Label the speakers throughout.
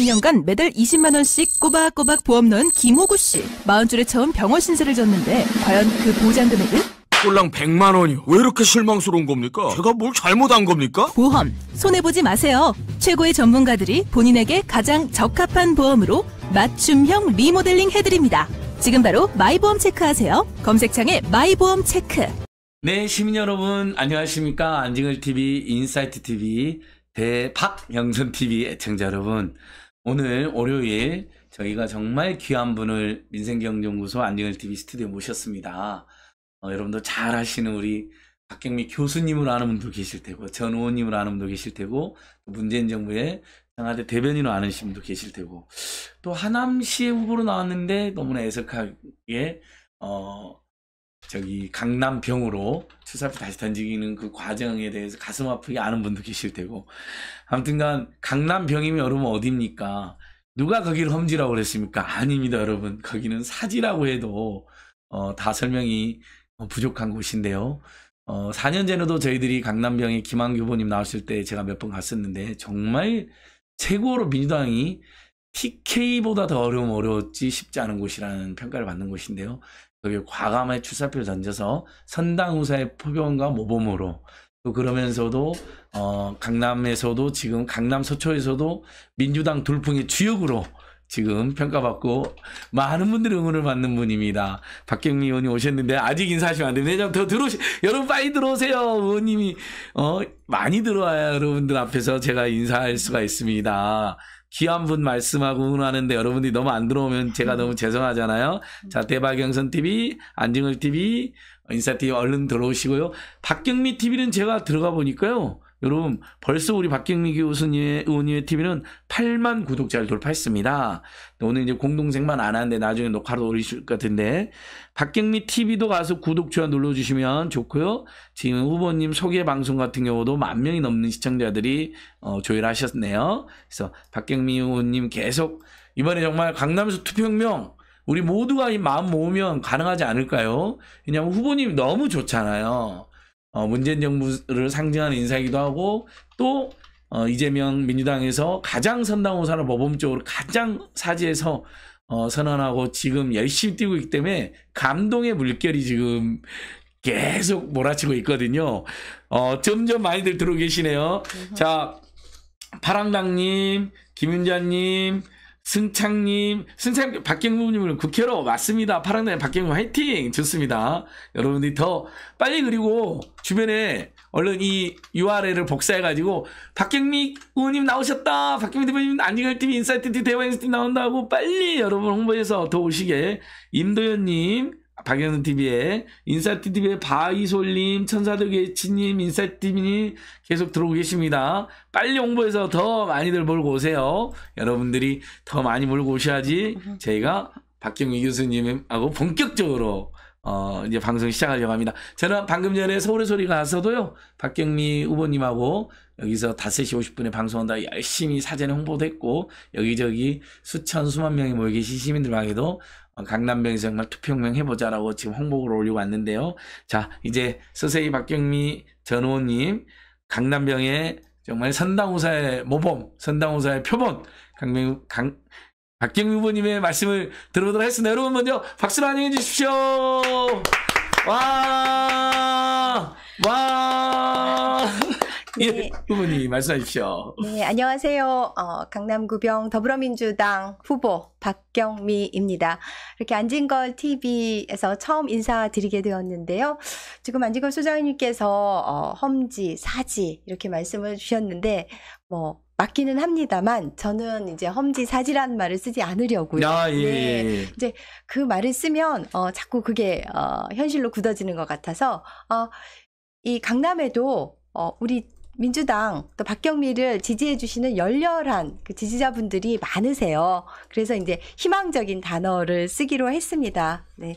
Speaker 1: 2 0년간 매달 20만 원씩 꼬박꼬박 보험 넣은 김호구 씨. 4 0줄에 처음 병원 신세를 졌는데 과연 그 보장
Speaker 2: 금액은? 꼴랑 100만 원이요. 왜 이렇게 실망스러운 겁니까? 제가 뭘 잘못한 겁니까? 보험
Speaker 3: 손해보지 마세요. 최고의 전문가들이 본인에게 가장 적합한 보험으로 맞춤형 리모델링 해드립니다. 지금 바로 마이보험 체크하세요. 검색창에
Speaker 1: 마이보험 체크.
Speaker 2: 네, 시민 여러분 안녕하십니까? 안징을 TV, 인사이트 TV, 대박영선 TV 애청자 여러분. 오늘 월요일 저희가 정말 귀한 분을 민생경영구소 안녕일TV 스튜디오에 모셨습니다. 어, 여러분도 잘 아시는 우리 박경미 교수님을 아는 분도 계실 테고 전 의원님을 아는 분도 계실 테고 문재인 정부의 청와대 대변인으로 아는 분도 계실 테고 또 하남시의 후보로 나왔는데 너무나 애석하게 어, 저기 강남병으로 출사표 다시 던지기는 그 과정에 대해서 가슴 아프게 아는 분도 계실 테고 아무튼간 강남병이면 여러분 어딥니까? 누가 거기를 험지라고 그랬습니까? 아닙니다 여러분 거기는 사지라고 해도 어, 다 설명이 어, 부족한 곳인데요. 어, 4년 전에도 저희들이 강남병에 김한규 후보님 나왔을 때 제가 몇 번 갔었는데 정말 최고로 민주당이 TK보다 더 어려움 어려웠지 쉽지 않은 곳이라는 평가를 받는 곳인데요. 그게 과감하게 출사표를 던져서 선당 후사의 포병과 모범으로 또 그러면서도 어 강남에서도 지금 강남 서초에서도 민주당 돌풍의 주역으로 지금 평가받고 많은 분들의 응원을 받는 분입니다. 박경리 의원이 오셨는데 아직 인사하시면 안 됩니다. 더 들어오시, 여러분 빨리 들어오세요. 의원님이, 어, 많이 들어와요 여러분들 앞에서 제가 인사할 수가 있습니다. 귀한 분 말씀하고 응원하는데 여러분들이 너무 안 들어오면 제가 너무 죄송하잖아요. 자, 대박영선 TV, 안정을 TV, 인사 TV 얼른 들어오시고요. 박경미 TV는 제가 들어가 보니까요. 여러분 벌써 우리 박경미 교수님의 의원님의 TV는 8만 구독자를 돌파했습니다. 오늘 이제 공동생만 안 하는데 나중에 녹화로 올리실 것 같은데 박경미 TV도 가서 구독 좋아 눌러주시면 좋고요. 지금 후보님 소개 방송 같은 경우도 만 명이 넘는 시청자들이 어, 조율하셨네요. 그래서 박경미 의원님 계속 이번에 정말 강남에서 투표혁명 우리 모두가 이 마음 모으면 가능하지 않을까요? 왜냐하면 후보님 너무 좋잖아요. 어, 문재인 정부를 상징하는 인사이기도 하고 또 어, 이재명 민주당에서 가장 선당우사나 모범 적으로 가장 사지에서 어, 선언하고 지금 열심히 뛰고 있기 때문에 감동의 물결이 지금 계속 몰아치고 있거든요. 어, 점점 많이들 들어오고 계시네요. 네, 자, 파랑당님, 김윤자님, 승창님, 승창님, 박경무님은 국회로 맞습니다. 파랑단 박경무 화이팅! 좋습니다. 여러분들이 더 빨리 그리고 주변에 얼른 이 URL을 복사해가지고 박경미 의원님 나오셨다! 박경미 대표님 안진갈TV 인사이트 대화인스티 나온다고 빨리 여러분 홍보해서 더 오시게 임도현님 박영선 TV에 인사티 TV에 바이솔님, 천사도계치님, 인사티 TV님 계속 들어오고 계십니다. 빨리 홍보해서 더 많이들 몰고 오세요. 여러분들이 더 많이 몰고 오셔야지 저희가 박경희 교수님하고 본격적으로 어, 이제 방송 시작하려고 합니다. 저는 방금 전에 서울의 소리 가어도요 박경미 후보님하고 여기서 5시 50분에 방송한다 열심히 사전에 홍보도 했고 여기저기 수천 수만 명이 모여 계신 시민들에게도 어, 강남병에서 정말 투표명 해보자라고 지금 홍보를 올리고 왔는데요. 자 이제 서세이 박경미 전 의원님 강남병의 정말 선당우사의 모범 선당우사의 표본 강명 강 박경미 후보님의 말씀을 들어보도록 하겠습니다. 여러분 먼저 박수로환영해 주십시오. 와 와. 예, 네. 예, 부모님 말씀하십시오.
Speaker 3: 네, 안녕하세요. 어, 강남구병 더불어민주당 후보 박경미입니다. 이렇게 안진걸 TV에서 처음 인사드리게 되었는데요. 지금 안진걸 소장님께서 어, 험지, 사지 이렇게 말씀을 주셨는데 뭐 맞기는 합니다만 저는 이제 험지 사지라는 말을 쓰지 않으려고요.
Speaker 2: 아, 예. 네. 예, 예.
Speaker 3: 이제 그 말을 쓰면 어, 자꾸 그게 어, 현실로 굳어지는 것 같아서 어, 이 강남에도 어, 우리 민주당 또 박경미를 지지해 주시는 열렬한 그 지지자분들이 많으세요. 그래서 이제 희망적인 단어를 쓰기로 했습니다. 네.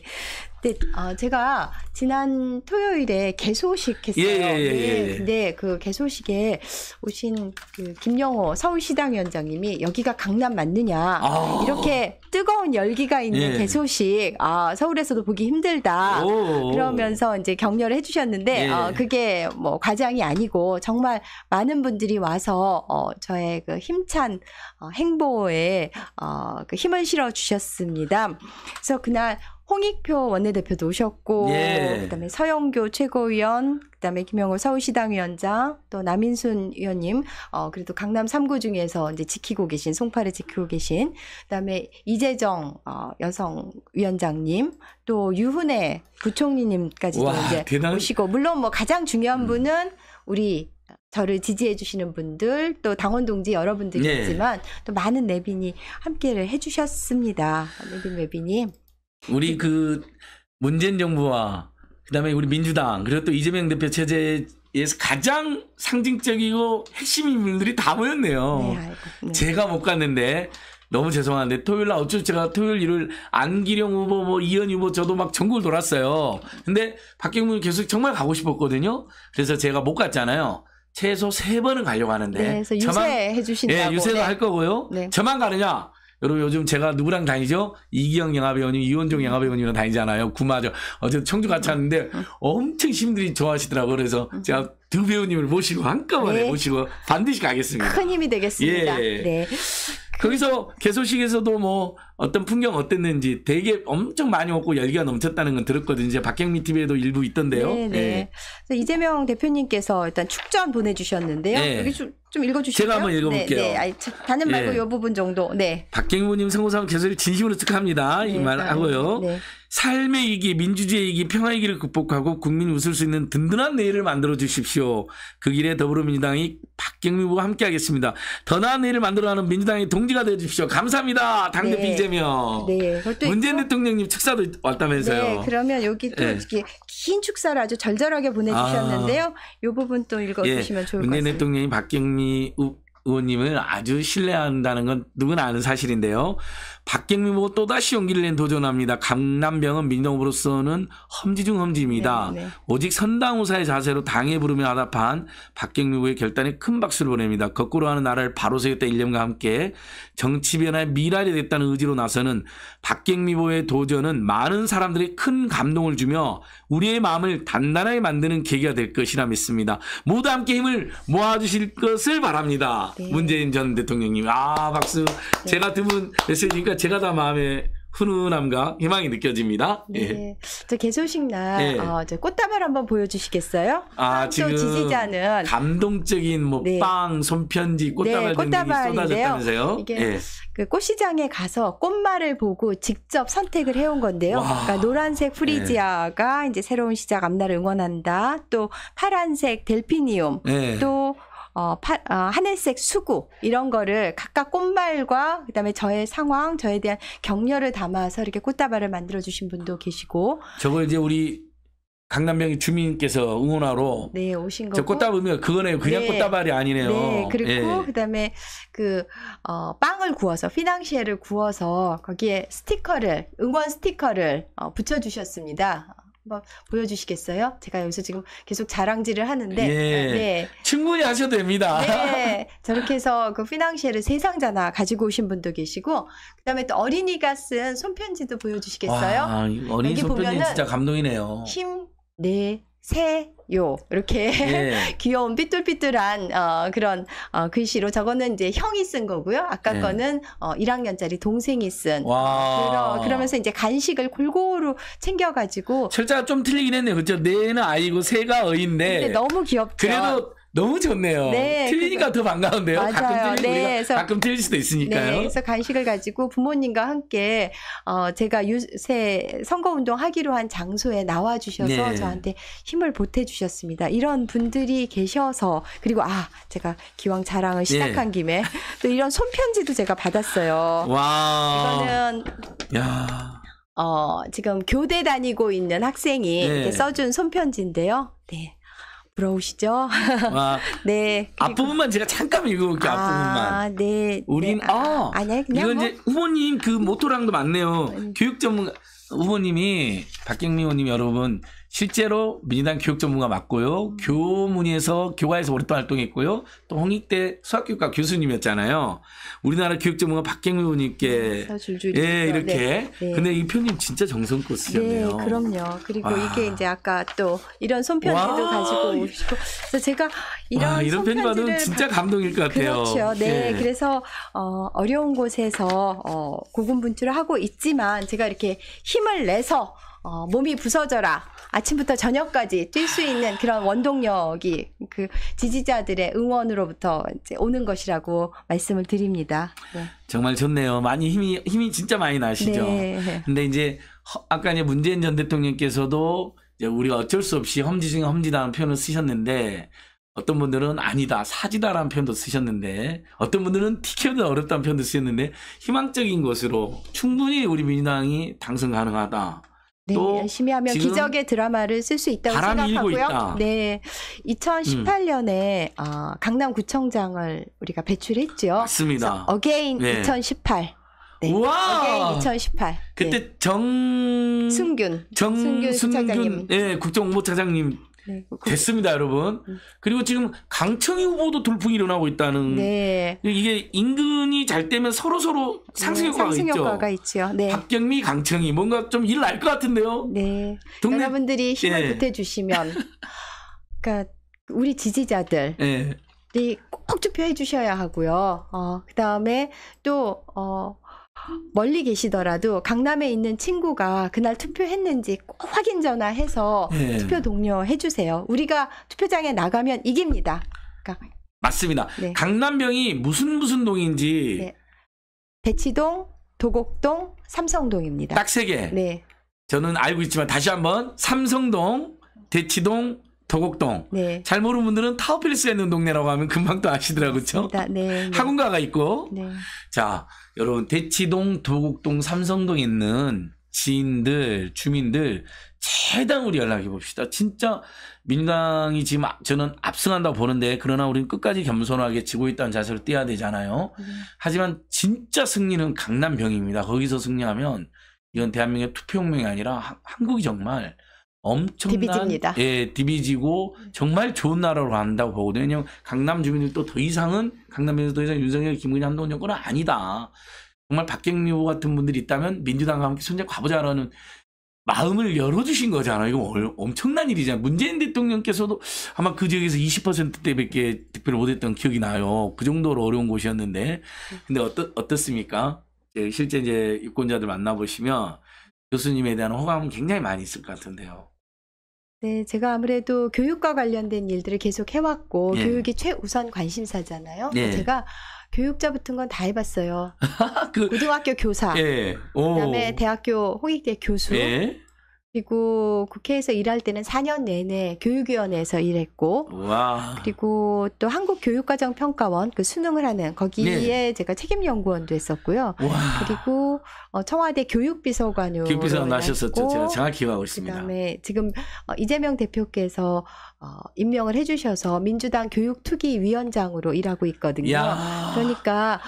Speaker 3: 네, 어, 제가 지난 토요일에 개소식 했어요. 예, 예, 예, 네, 예, 예. 근데 그 개소식에 오신 그 김영호 서울시당 위원장님이 여기가 강남 맞느냐 아~ 이렇게 뜨거운 열기가 있는 예. 개소식 아 서울에서도 보기 힘들다 그러면서 이제 격려를 해주셨는데 어, 그게 뭐 과장이 아니고 정말 많은 분들이 와서 어, 저의 그 힘찬 어, 행보에 어, 그 힘을 실어 주셨습니다. 그래서 그날 홍익표 원내대표도 오셨고 예. 그다음에 서영교 최고위원 그다음에 김영호 서울시당 위원장 또 남인순 위원님어 그래도 강남 3구 중에서 이제 지키고 계신 송파를 지키고 계신 그다음에 이재정 어 여성 위원장님 또유훈의 부총리님까지도 와, 이제 대단... 오시고 물론 뭐 가장 중요한 음. 분은 우리 저를 지지해 주시는 분들 또 당원 동지 여러분들이 네. 지만또 많은 내빈이 함께를 해주셨습니다. 내빈 외빈님.
Speaker 2: 우리 그 문재인 정부와 그다음에 우리 민주당 그리고 또 이재명 대표 체제에 서 가장 상징적이고 핵심인 분들이 다 모였네요. 네, 네. 제가 못 갔는데 너무 죄송한데 토요일 날 어쩔 제가 토요일 일요일 안기령 후보 뭐 이현 후보 저도 막 전국을 돌았어요. 근데 박경문 계속 정말 가고 싶었거든요. 그래서 제가 못 갔잖아요. 최소 세 번은 가려고 하는데 네, 그래서 유세 저만,
Speaker 3: 해주신다고 네, 예, 유세도 네. 할
Speaker 2: 거고요. 네. 저만 가느냐? 여러분 요즘 제가 누구랑 다니죠? 이기영 영화배우님, 이원종 영화배우님이랑 다니잖아요. 구마저 어제 청주 같이 왔는데 엄청 시민들이 좋아하시더라고요. 그래서 제가 두 배우님을 모시고 한꺼번에 네. 모시고 반드시 가겠습니다. 큰 힘이
Speaker 3: 되겠습니다. 예. 네.
Speaker 2: 거기서 개소식에서도 뭐 어떤 풍경 어땠는지 되게 엄청 많이 먹고 열기가 넘쳤다는 건 들었거든요. 이제 박경미 TV에도 일부 있던데요. 네, 네.
Speaker 3: 예. 이재명 대표님께서 일단 축전 보내주셨는데요. 네. 여기 좀, 좀 읽어주시죠. 제가 한번 네, 읽어볼게요. 네, 네. 아니, 단연 말고 예. 부분 정도. 네.
Speaker 2: 박경민님 성공사업 개소를 진심으로 축하합니다. 네, 이말 하고요. 네. 네. 삶의 이기, 민주주의의 이기, 평화의 길을 극복하고 국민이 웃을 수 있는 든든한 내일을 만들어 주십시오. 그 길에 더불어민주당이 박경미 후보와 함께하겠습니다. 더 나은 내일을 만들어가는 민주당의 동지가 되어 주십시오. 감사합니다. 당대표 네. 이재명
Speaker 3: 네. 문재인
Speaker 2: 있고. 대통령님 축사도 왔다면서요. 네.
Speaker 3: 그러면 여기 또 네. 긴 축사를 아주 절절하게 보내주셨는데요. 아. 이 부분 또 읽어주시면 예. 좋을 것 같습니다. 문재인
Speaker 2: 대통령이 박경리 의원님을 아주 신뢰한다는 건 누구나 아는 사실인데요. 박경미 보고 또다시 용기를 낸 도전합니다. 강남병은 민정으로서는 험지 중 험지입니다. 네, 네. 오직 선당우사의 자세로 당에부르며 화답한 박경미 후보의 결단에 큰 박수를 보냅니다. 거꾸로 하는 나라를 바로 세웠다 일념과 함께 정치 변화의 미랄이 됐다는 의지로 나서는 박경미 후보의 도전은 많은 사람들이 큰 감동을 주며 우리의 마음을 단단하게 만드는 계기가 될 것이라 믿습니다. 모두 함께 힘을 모아주실 것을 바랍니다. 아, 네. 문재인 전 대통령님. 아, 박수. 네. 제가 드문 메시지니까 제가 다 마음에 훈훈함과 희망이 느껴집니다. 네.
Speaker 3: 예. 저 개소식 날, 예. 어, 저 꽃다발 한번 보여주시겠어요?
Speaker 2: 아, 지금 지지자는 감동적인 뭐 네. 빵, 손편지, 네, 꽃다발 네, 꽃다발이 쏟아졌다면서요? 이게 예.
Speaker 3: 그 꽃시장에 가서 꽃말을 보고 직접 선택을 해온 건데요. 그러니까 노란색 프리지아가 예. 이제 새로운 시작 앞날을 응원한다. 또 파란색 델피니움. 예. 또 어, 파, 어, 하늘색 수구 이런 거를 각각 꽃말과 그다음에 저의 상황, 저에 대한 격려를 담아서 이렇게 꽃다발을 만들어 주신 분도 계시고
Speaker 2: 저걸 이제 우리 강남병 주민께서 응원하러
Speaker 3: 네 오신 거고 저
Speaker 2: 꽃다발 의 그거네요 그냥 네. 꽃다발이 아니네요 네 그리고 예.
Speaker 3: 그다음에 그 어, 빵을 구워서 피낭시에를 구워서 거기에 스티커를 응원 스티커를 어, 붙여주셨습니다 한번 보여주시겠어요? 제가 여기서 지금 계속 자랑질을 하는데 예, 네.
Speaker 2: 충분히 하셔도 됩니다.
Speaker 3: 네, 저렇게 해서 그 피낭시에를 세 상자나 가지고 오신 분도 계시고 그다음에 또 어린이가 쓴 손편지도 보여주시겠어요? 와, 어린이
Speaker 2: 손편지 진짜 감동이네요. 힘,
Speaker 3: 네, 세, 요 이렇게 예. 귀여운 삐뚤삐뚤한 어, 그런 어, 글씨로 저거는 이제 형이 쓴 거고요. 아까 예. 거는 어, 1학년짜리 동생이 쓴. 와. 그러, 면서 이제 간식을 골고루 챙겨가지고.
Speaker 2: 철자가 좀 틀리긴 했네요. 그죠? 네는 아이고 세가 어인데. 근데 너무 귀엽죠. 그래도 너무 좋네요. 네, 틀리니까 그거, 더 반가운데요. 맞아요. 가끔 틀리 네, 그래서, 가끔 틀릴 수도 있으니까요. 네, 그래서
Speaker 3: 간식을 가지고 부모님과 함께 어, 제가 요새 선거운동 하기로 한 장소에 나와 주셔서 네. 저한테 힘을 보태 주셨습니다. 이런 분들이 계셔서 그리고 아 제가 기왕 자랑을 네. 시작한 김에 또 이런 손편지도 제가 받았어요.
Speaker 2: 와 이거는
Speaker 1: 야.
Speaker 3: 어, 지금 교대 다니고 있는 학생이 네. 써준 손편지인데요. 네. 부러우시죠?
Speaker 2: 아, 네. 앞부분만 제가 잠깐 읽어볼게요. 아, 앞부분만. 네. 네. 우린 네. 아, 아 어, 아니 그냥 이건 뭐. 이제 후보님 그 모토랑도 맞네요. 음. 교육 전문가 후보님이 박경미 후보님 여러분 실제로 민주당 교육 전문가 맞고요. 음. 교문에서 교과에서 오랫동안 활동했고요. 또 홍익대 수학교육과 교수님이었잖아요. 우리나라 교육 전문가 박경민 님께 네, 예, 이렇게. 네. 근데 네. 이 표님 진짜 정성껏 쓰셨네요. 네,
Speaker 3: 그럼요. 그리고 와. 이게 이제 아까 또 이런 손편지도 가지고 오시고 그래서 제가 이런 와, 이런 편지 받면 진짜 감동일
Speaker 2: 것 같아요. 그렇죠. 네. 예. 그래서
Speaker 3: 어, 어려운 곳에서 어, 고군분투를 하고 있지만 제가 이렇게 힘을 내서 어, 몸이 부서져라. 아침부터 저녁까지 뛸 수 있는 그런 원동력이 그 지지자들의 응원으로부터 이제 오는 것이라고 말씀을 드립니다.
Speaker 2: 네. 정말 좋네요. 많이 힘이 힘이 진짜 많이 나시죠. 네. 근데 이제 아까 이제 문재인 전 대통령께서도 이제 우리가 어쩔 수 없이 험지 중에 험지다는 표현을 쓰셨는데 어떤 분들은 아니다, 사지다라는 표현도 쓰셨는데, 어떤 분들은 티켓은 어렵다는 표현도 쓰셨는데, 희망적인 것으로 충분히 우리 민주당이 당선 가능하다.
Speaker 3: 네, 열심히 하면 기적의 드라마를 쓸 수 있다고 생각하고요. 있다. 네, 2018년에 음. 어, 강남구청장을 우리가 배출했죠.
Speaker 2: 맞습니다. 어게인 네.
Speaker 3: 2018. 네. 와 2018.
Speaker 2: 그때 네. 정 승균
Speaker 3: 정승균 구청장님,
Speaker 2: 예, 국정홍보차장님 네, 됐습니다, 여러분. 음. 그리고 지금 강청희 후보도 돌풍이 일어나고 있다는.
Speaker 3: 네.
Speaker 2: 이게 인근이잘 되면 서로 서로 네, 상승 효과가 상승 있죠. 효과가 있죠. 네. 박경미, 강청희 뭔가 좀 일 날 것 같은데요. 네. 동네... 여러분들이 힘을 네.
Speaker 3: 보태주시면, 그러니까 우리 지지자들. 네. 꼭꼭 투표해 주셔야 하고요. 어, 그 다음에 또, 어, 멀리 계시더라도 강남에 있는 친구가 그날 투표했는지 꼭 확인 전화해서 네. 투표 동료 해주세요. 우리가 투표장에 나가면 이깁니다. 그러니까
Speaker 2: 맞습니다. 네. 강남병이 무슨 무슨 동인지 네. 대치동, 도곡동, 삼성동입니다. 딱 세 개. 네. 저는 알고 있지만 다시 한번 삼성동, 대치동, 도곡동. 네. 잘 모르는 분들은 타워필스가 있는 동네라고 하면 금방 또 아시더라고요. 그렇죠? 네, 네. 학원가가 있고. 네. 자, 여러분 대치동, 도곡동, 삼성동에 있는 지인들, 주민들 최대한 우리 연락해 봅시다. 진짜 민강이 지금 아, 저는 압승한다고 보는데 그러나 우리는 끝까지 겸손하게 지고 있다는 자세를 떼야 되잖아요. 음. 하지만 진짜 승리는 강남병입니다. 거기서 승리하면 이건 대한민국의 투표혁명이 아니라 한국이 정말 엄청난 디비지입니다. 예, 디비지고 정말 좋은 나라로 간다고 보거든요. 왜냐면 강남 주민들도 더 이상은 강남에서 더 이상 윤석열, 김근희, 한동훈 정권은 아니다. 정말 박경리 같은 분들이 있다면 민주당과 함께 손잡고 가보자라는 마음을 열어주신 거잖아요. 이거 엄청난 일이잖아요. 문재인 대통령께서도 아마 그 지역에서 20%대밖에 득표를 못했던 기억이 나요. 그 정도로 어려운 곳이었는데. 근데 어떻, 어떻습니까? 실제 이제 유권자들 만나보시면 교수님에 대한 호감은 굉장히 많이 있을 것 같은데요.
Speaker 3: 네, 제가 아무래도 교육과 관련된 일들을 계속 해왔고 예. 교육이 최우선 관심사잖아요. 예. 제가 교육자 붙은 건 다 해봤어요.
Speaker 2: 그, 고등학교 교사, 예. 그다음에
Speaker 3: 대학교 홍익대 교수, 예. 그리고 국회에서 일할 때는 4년 내내 교육위원회에서 일했고,
Speaker 1: 와.
Speaker 3: 그리고 또 한국교육과정평가원 그 수능을 하는 거기에 네. 제가 책임연구원도 했었고요. 와. 그리고 어, 청와대 교육비서관으로 교육비서관 하셨었죠. 제가 정확히 기억하고 있습니다. 그다음에 지금 어, 이재명 대표께서 어, 임명을 해주셔서 민주당 교육투기위원장으로 일하고
Speaker 2: 있거든요. 야.
Speaker 3: 그러니까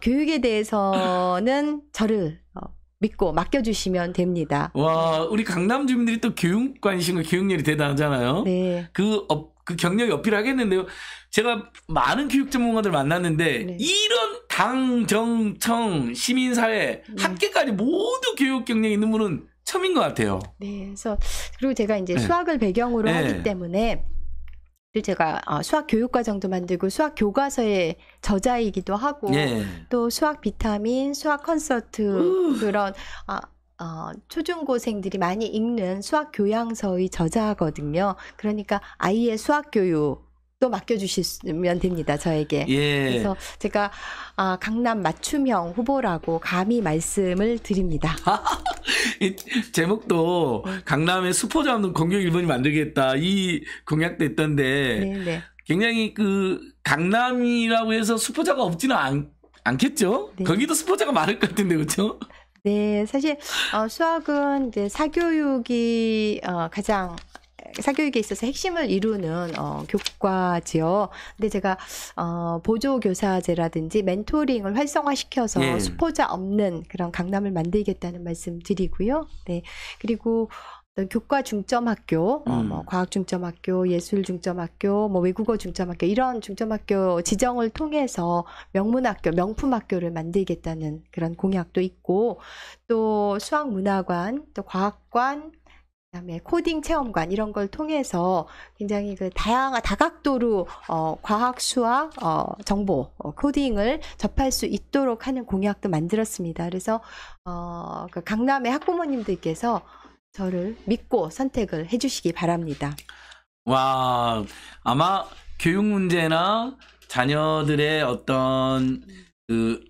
Speaker 3: 교육에 대해서는 저를 믿고 맡겨주시면 됩니다.
Speaker 2: 와, 우리 강남 주민들이 또 교육 관심과 교육열이 대단하잖아요. 네. 그, 어, 그 경력이 어필하겠는데요. 제가 많은 교육 전문가들 만났는데 네. 이런 당, 정, 청, 시민사회, 네. 학계까지 모두 교육 경력이 있는 분은 처음인 것 같아요.
Speaker 3: 네, 그래서 그리고 제가 이제 네. 수학을 배경으로 네. 하기 때문에 제가 어, 수학 교육 과정도 만들고 수학 교과서의 저자이기도 하고 예. 또 수학 비타민, 수학 콘서트 그런 아, 어, 초중고생들이 많이 읽는 수학 교양서의 저자거든요. 그러니까 아이의 수학 교육 또 맡겨주시면 됩니다 저에게.
Speaker 1: 예.
Speaker 2: 그래서
Speaker 3: 제가 아, 강남 맞춤형 후보라고 감히 말씀을 드립니다.
Speaker 2: 이 제목도 네. 강남에 수포 잡는 공격 일본이 만들겠다 이 공약도 있던데 네네. 네. 굉장히 그 강남이라고 해서 수포자가 없지는 않, 않겠죠? 네. 거기도 수포자가 많을 것 같은데 그렇죠?
Speaker 3: 네, 사실 어, 수학은 이제 사교육이 어, 가장 사교육에 있어서 핵심을 이루는 어, 교과지요. 근데 제가 어, 보조 교사제라든지 멘토링을 활성화시켜서 예. 수포자 없는 그런 강남을 만들겠다는 말씀 드리고요. 네. 그리고 교과 중점학교, 어, 음. 뭐 과학 중점학교, 예술 중점학교, 뭐 외국어 중점학교 이런 중점학교 지정을 통해서 명문학교, 명품학교를 만들겠다는 그런 공약도 있고 또 수학문화관, 또 과학관, 그다음에 코딩 체험관 이런 걸 통해서 굉장히 그 다양한 다각도로 어, 과학, 수학, 어, 정보, 어, 코딩을 접할 수 있도록 하는 공약도 만들었습니다. 그래서 어, 그 강남의 학부모님들께서 저를 믿고 선택을 해주시기 바랍니다.
Speaker 2: 와, 아마 교육 문제나 자녀들의 어떤 그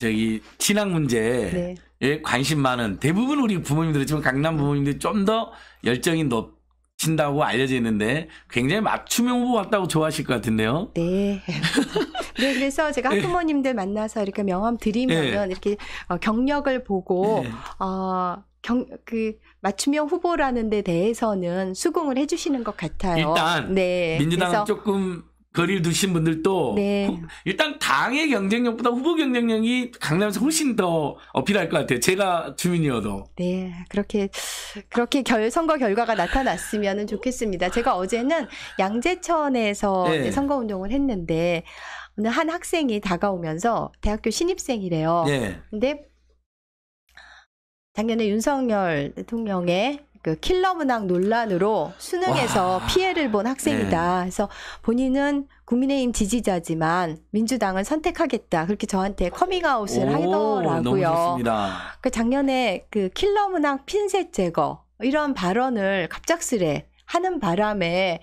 Speaker 2: 저기 친학 문제 네. 예, 관심 많은 대부분 우리 부모님들 이 지금 강남 부모님들이 좀 더 열정이 높친다고 알려져 있는데 굉장히 맞춤형 후보 같다고 좋아하실 것 같은데요. 네.
Speaker 3: 네, 그래서 제가 네. 학부모님들 만나서 이렇게 명함 드리면 네. 이렇게 어, 경력을 보고 네. 어. 경, 그 맞춤형 후보라는 데 대해서는 수긍을 해주시는 것 같아요. 일단 네, 민주당은
Speaker 2: 조금 거리를 두신 분들도 네. 일단 당의 경쟁력보다 후보 경쟁력이 강남에서 훨씬 더 어필할 것 같아요. 제가 주민이어도.
Speaker 3: 네, 그렇게 그렇게 결 선거 결과가 나타났으면 좋겠습니다. 제가 어제는 양재천에서 네. 선거 운동을 했는데 오늘 한 학생이 다가오면서 대학교 신입생이래요. 네. 근데 작년에 윤석열 대통령의 그 킬러 문항 논란으로 수능에서 와. 피해를 본 학생이다. 네. 그래서 본인은 국민의힘 지지자지만 민주당을 선택하겠다. 그렇게 저한테 커밍아웃을 오, 하더라고요. 그 작년에 그 킬러 문항 핀셋 제거 이런 발언을 갑작스레 하는 바람에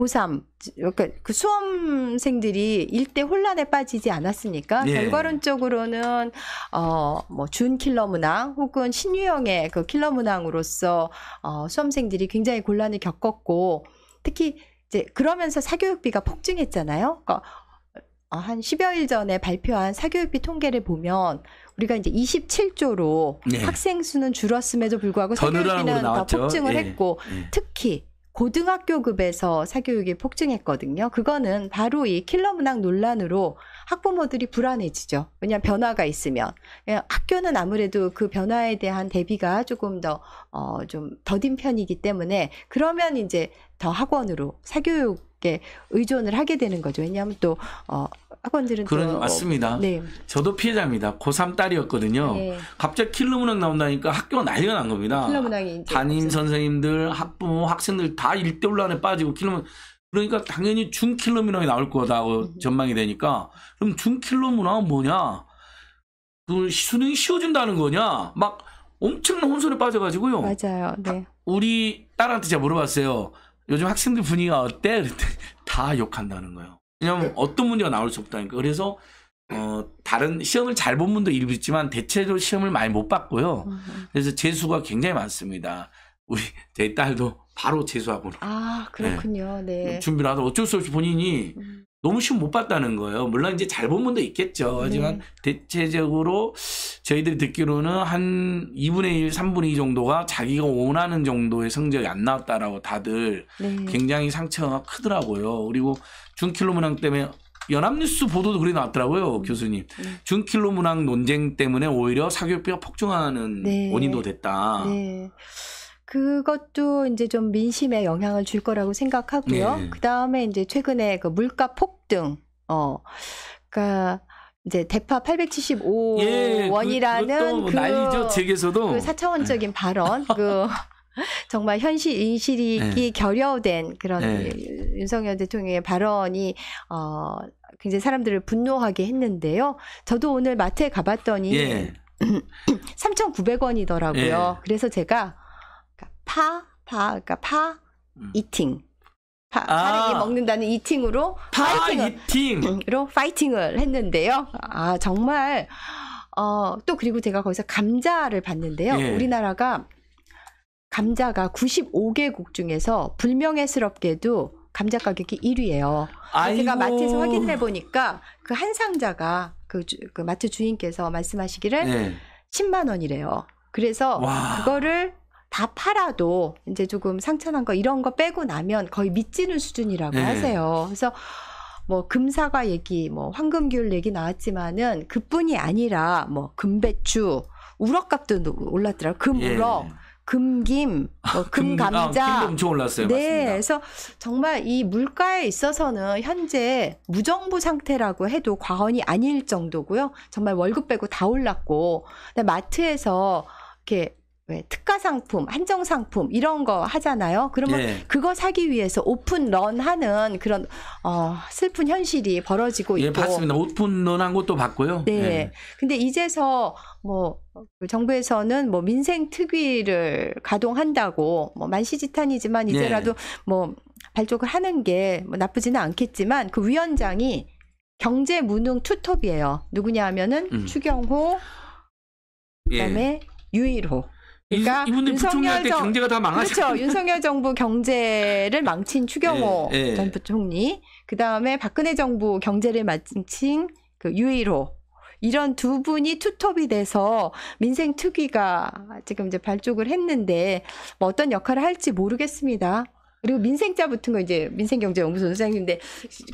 Speaker 3: 고3 그니까그 수험생들이 일대 혼란에 빠지지 않았습니까 예. 결과론적으로는 어 뭐 준킬러 문항 혹은 신유형의 그 킬러 문항으로서 어 수험생들이 굉장히 곤란을 겪었고 특히 이제 그러면서 사교육비가 폭증했잖아요. 그러니까 어, 한 10여일 전에 발표한 사교육비 통계를 보면 우리가 이제 27조로 예. 학생 수는 줄었음에도 불구하고 사교육비는 더 폭증을 예. 했고 예. 특히 고등학교급에서 사교육이 폭증했거든요. 그거는 바로 이 킬러 문학 논란으로 학부모들이 불안해지죠. 왜냐하면 변화가 있으면 학교는 아무래도 그 변화에 대한 대비가 조금 더어좀 더딘 편이기 때문에 그러면 이제 더 학원으로 사교육 에 의존을 하게 되는 거죠. 왜냐하면 또 어, 학원들은 그런 또, 맞습니다. 네.
Speaker 2: 저도 피해자입니다. 고3 딸이었거든요. 네. 갑자기 킬러 문항 나온다니까 학교가 난리가 난 겁니다. 킬러 문항이 담임 선생님들, 학부모, 학생들 다 일대일 안에 빠지고 킬러 문 그러니까 당연히 중 킬러 문항이 나올 거다고 전망이 되니까 그럼 중 킬러 문항은 뭐냐? 그 수능이 쉬워진다는 거냐? 막 엄청난 혼선에 빠져가지고요.
Speaker 3: 맞아요. 네. 아,
Speaker 2: 우리 딸한테 제가 물어봤어요. 요즘 학생들 분위기가 어때? 그랬더니 다 욕한다는 거예요. 왜냐면 네. 어떤 문제가 나올 수 없다니까. 그래서 어, 다른 시험을 잘 본 분도 일부 있지만 대체로 시험을 많이 못 봤고요. 음. 그래서 재수가 굉장히 많습니다. 우리 제 딸도 바로 재수하고는.
Speaker 1: 아 그렇군요. 네. 네.
Speaker 2: 준비를 하다 어쩔 수 없이 본인이 음. 너무 시험 못 봤다는 거예요. 물론 이제 잘 본 분도 있겠죠. 하지만 네. 대체적으로 저희들이 듣기로는 한 2분의 1, 3분의 2 정도가 자기가 원하는 정도의 성적이 안 나왔다라고 다들 네. 굉장히 상처가 크더라고요. 그리고 준킬로 문항 때문에 연합뉴스 보도도 그리 나왔더라고요, 음. 교수님. 네. 준킬로 문항 논쟁 때문에 오히려 사교육비가 폭증하는 네. 원인도 됐다. 네.
Speaker 3: 그것도 이제 좀 민심에 영향을 줄 거라고 생각하고요. 네. 그 다음에 이제 최근에 그 물가 폭등, 어, 그니까 이제 대파 875 예, 그, 원이라는 그, 그, 날죠 책에서도 그 사차원적인 발언 그 정말 현실 인식이 네. 결여된 그런 네. 윤석열 대통령의 발언이 어 굉장히 사람들을 분노하게 했는데요. 저도 오늘 마트에 가봤더니 예. 3,900원이더라고요. 예. 그래서 제가 그러니까 파, 파, 그러니까 파 음. 이팅. 파, 아. 파랭 먹는다는 이팅으로 파이팅 이팅으로 파이팅을 했는데요. 아 정말 어또 그리고 제가 거기서 감자를 봤는데요. 예. 우리나라가 감자가 95개국 중에서 불명예스럽게도 감자 가격이 1위예요. 제가 마트에서 확인해 보니까 그 한 상자가 그, 주, 그, 마트 주인께서 말씀하시기를 네. 10만 원이래요. 그래서 와. 그거를 다 팔아도 이제 조금 상처난 거 이런 거 빼고 나면 거의 밑지는 수준이라고 네. 하세요. 그래서 뭐 금사과 얘기, 뭐 황금귤 얘기 나왔지만은 그뿐이 아니라 뭐 금배추, 우럭값도 올랐더라고 금우럭. 예. 금김, 뭐 아, 아, 금감자. 아, 엄청 올랐어요. 네, 맞습니다. 그래서 정말 이 물가에 있어서는 현재 무정부 상태라고 해도 과언이 아닐 정도고요. 정말 월급 빼고 다 올랐고, 마트에서 이렇게 왜 특가 상품, 한정 상품 이런 거 하잖아요. 그러면 예. 그거 사기 위해서 오픈런 하는 그런 어 슬픈 현실이 벌어지고 예, 있고. 예, 봤습니다.
Speaker 2: 오픈런 한 것도 봤고요. 네. 예.
Speaker 3: 근데 이제서 뭐 그 정부에서는 뭐 민생 특위를 가동한다고 뭐 만시지탄이지만 네. 이제라도 뭐 발족을 하는 게뭐 나쁘지는 않겠지만 그 위원장이 경제 무능 투톱이에요. 누구냐 하면은 음. 추경호 예. 그다음에 유일호 그러니까 이분들 유, 윤석열 정... 경제가 다 망하죠. 그렇죠. 윤석열 정부 경제를 망친 추경호 예, 예. 전 부총리, 그 다음에 박근혜 정부 경제를 망친 그 유일호 이런 두 분이 투톱이 돼서 민생 특위가 지금 이제 발족을 했는데 뭐 어떤 역할을 할지 모르겠습니다. 그리고 민생자 붙은 거 이제 민생경제연구소 선생님인데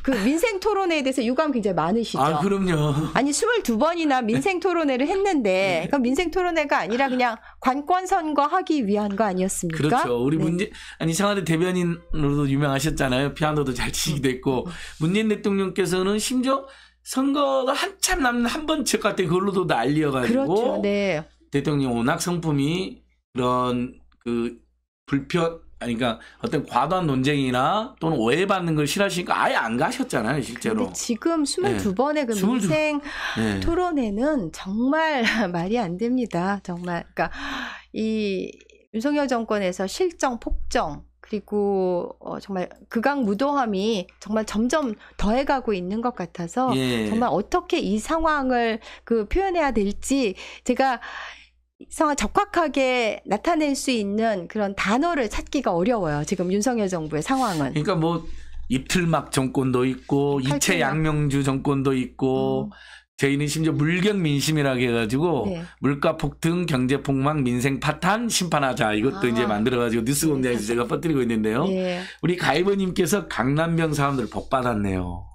Speaker 3: 그 민생 토론회에 대해서 유감 굉장히 많으시죠. 아,
Speaker 2: 그럼요.
Speaker 3: 아니 22번이나 민생 토론회를 했는데 네. 그 민생 토론회가 아니라 그냥 관권 선거하기 위한 거 아니었습니까? 그렇죠. 우리 네. 문제
Speaker 2: 아니 청와대 대변인으로도 유명하셨잖아요. 피아노도 잘 치기도 했고 문재인 대통령께서는 심지어 선거가 한참 남는 한번 즉각 때 그걸로도 난리여가지고 그렇죠. 네. 대통령 워낙 성품이 그런 그 불편 아니, 그러니까 어떤 과도한 논쟁이나 또는 오해받는 걸 싫어하시니까 아예 안 가셨잖아요, 실제로.
Speaker 3: 지금 22번의 네. 그 22... 민생 네. 토론회는 정말 말이 안 됩니다. 정말. 그러니까 이 윤석열 정권에서 실정, 폭정, 그리고 어, 정말 극강 무도함이 정말 점점 더해가고 있는 것 같아서 예. 정말 어떻게 이 상황을 그 표현해야 될지 제가 성화 적확하게 나타낼 수 있는 그런 단어를 찾기가 어려워요. 지금 윤석열 정부의 상황은.
Speaker 2: 그러니까 뭐 입틀막 정권도 있고 팔 이채 양명주 정권도 있고 음. 저희는 심지어 물경 민심이라고 해가지고 네. 물가 폭등, 경제 폭망, 민생 파탄 심판하자 이것도 아. 이제 만들어가지고 뉴스 공장에서 네. 제가 퍼뜨리고 있는데요. 네. 우리 가이버님께서 강남병 사람들 복 받았네요.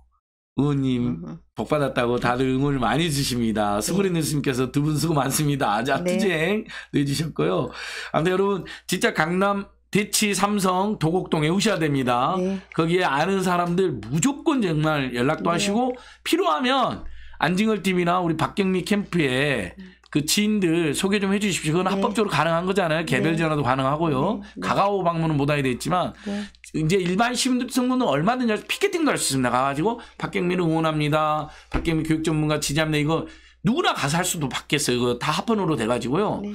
Speaker 2: 의원님 복 받았다고 다들 응원을 많이 주십니다. 수고리 네. 스님께서 두 분 수고 많습니다. 아 자, 네. 투쟁 내주셨고요. 아무튼 여러분 진짜 강남 대치 삼성 도곡동에 오셔야 됩니다. 네. 거기에 아는 사람들 무조건 정말 연락도 네. 하시고 필요하면 안징을 팀이나 우리 박경미 캠프에 그 지인들 소개 좀 해주십시오. 그건 네. 합법적으로 가능한 거잖아요. 개별 전화도 가능하고요. 가가오 방문은 못 하게 돼 있지만 이제 일반 시민들 성분은 얼마든지 피켓팅도 할 수 있습니다. 가가지고 박경민을 응원합니다. 박경민 교육 전문가 지지합니다. 이거 누구나 가서 할 수도 받겠어요. 이거 다 합헌으로 돼가지고요. 네.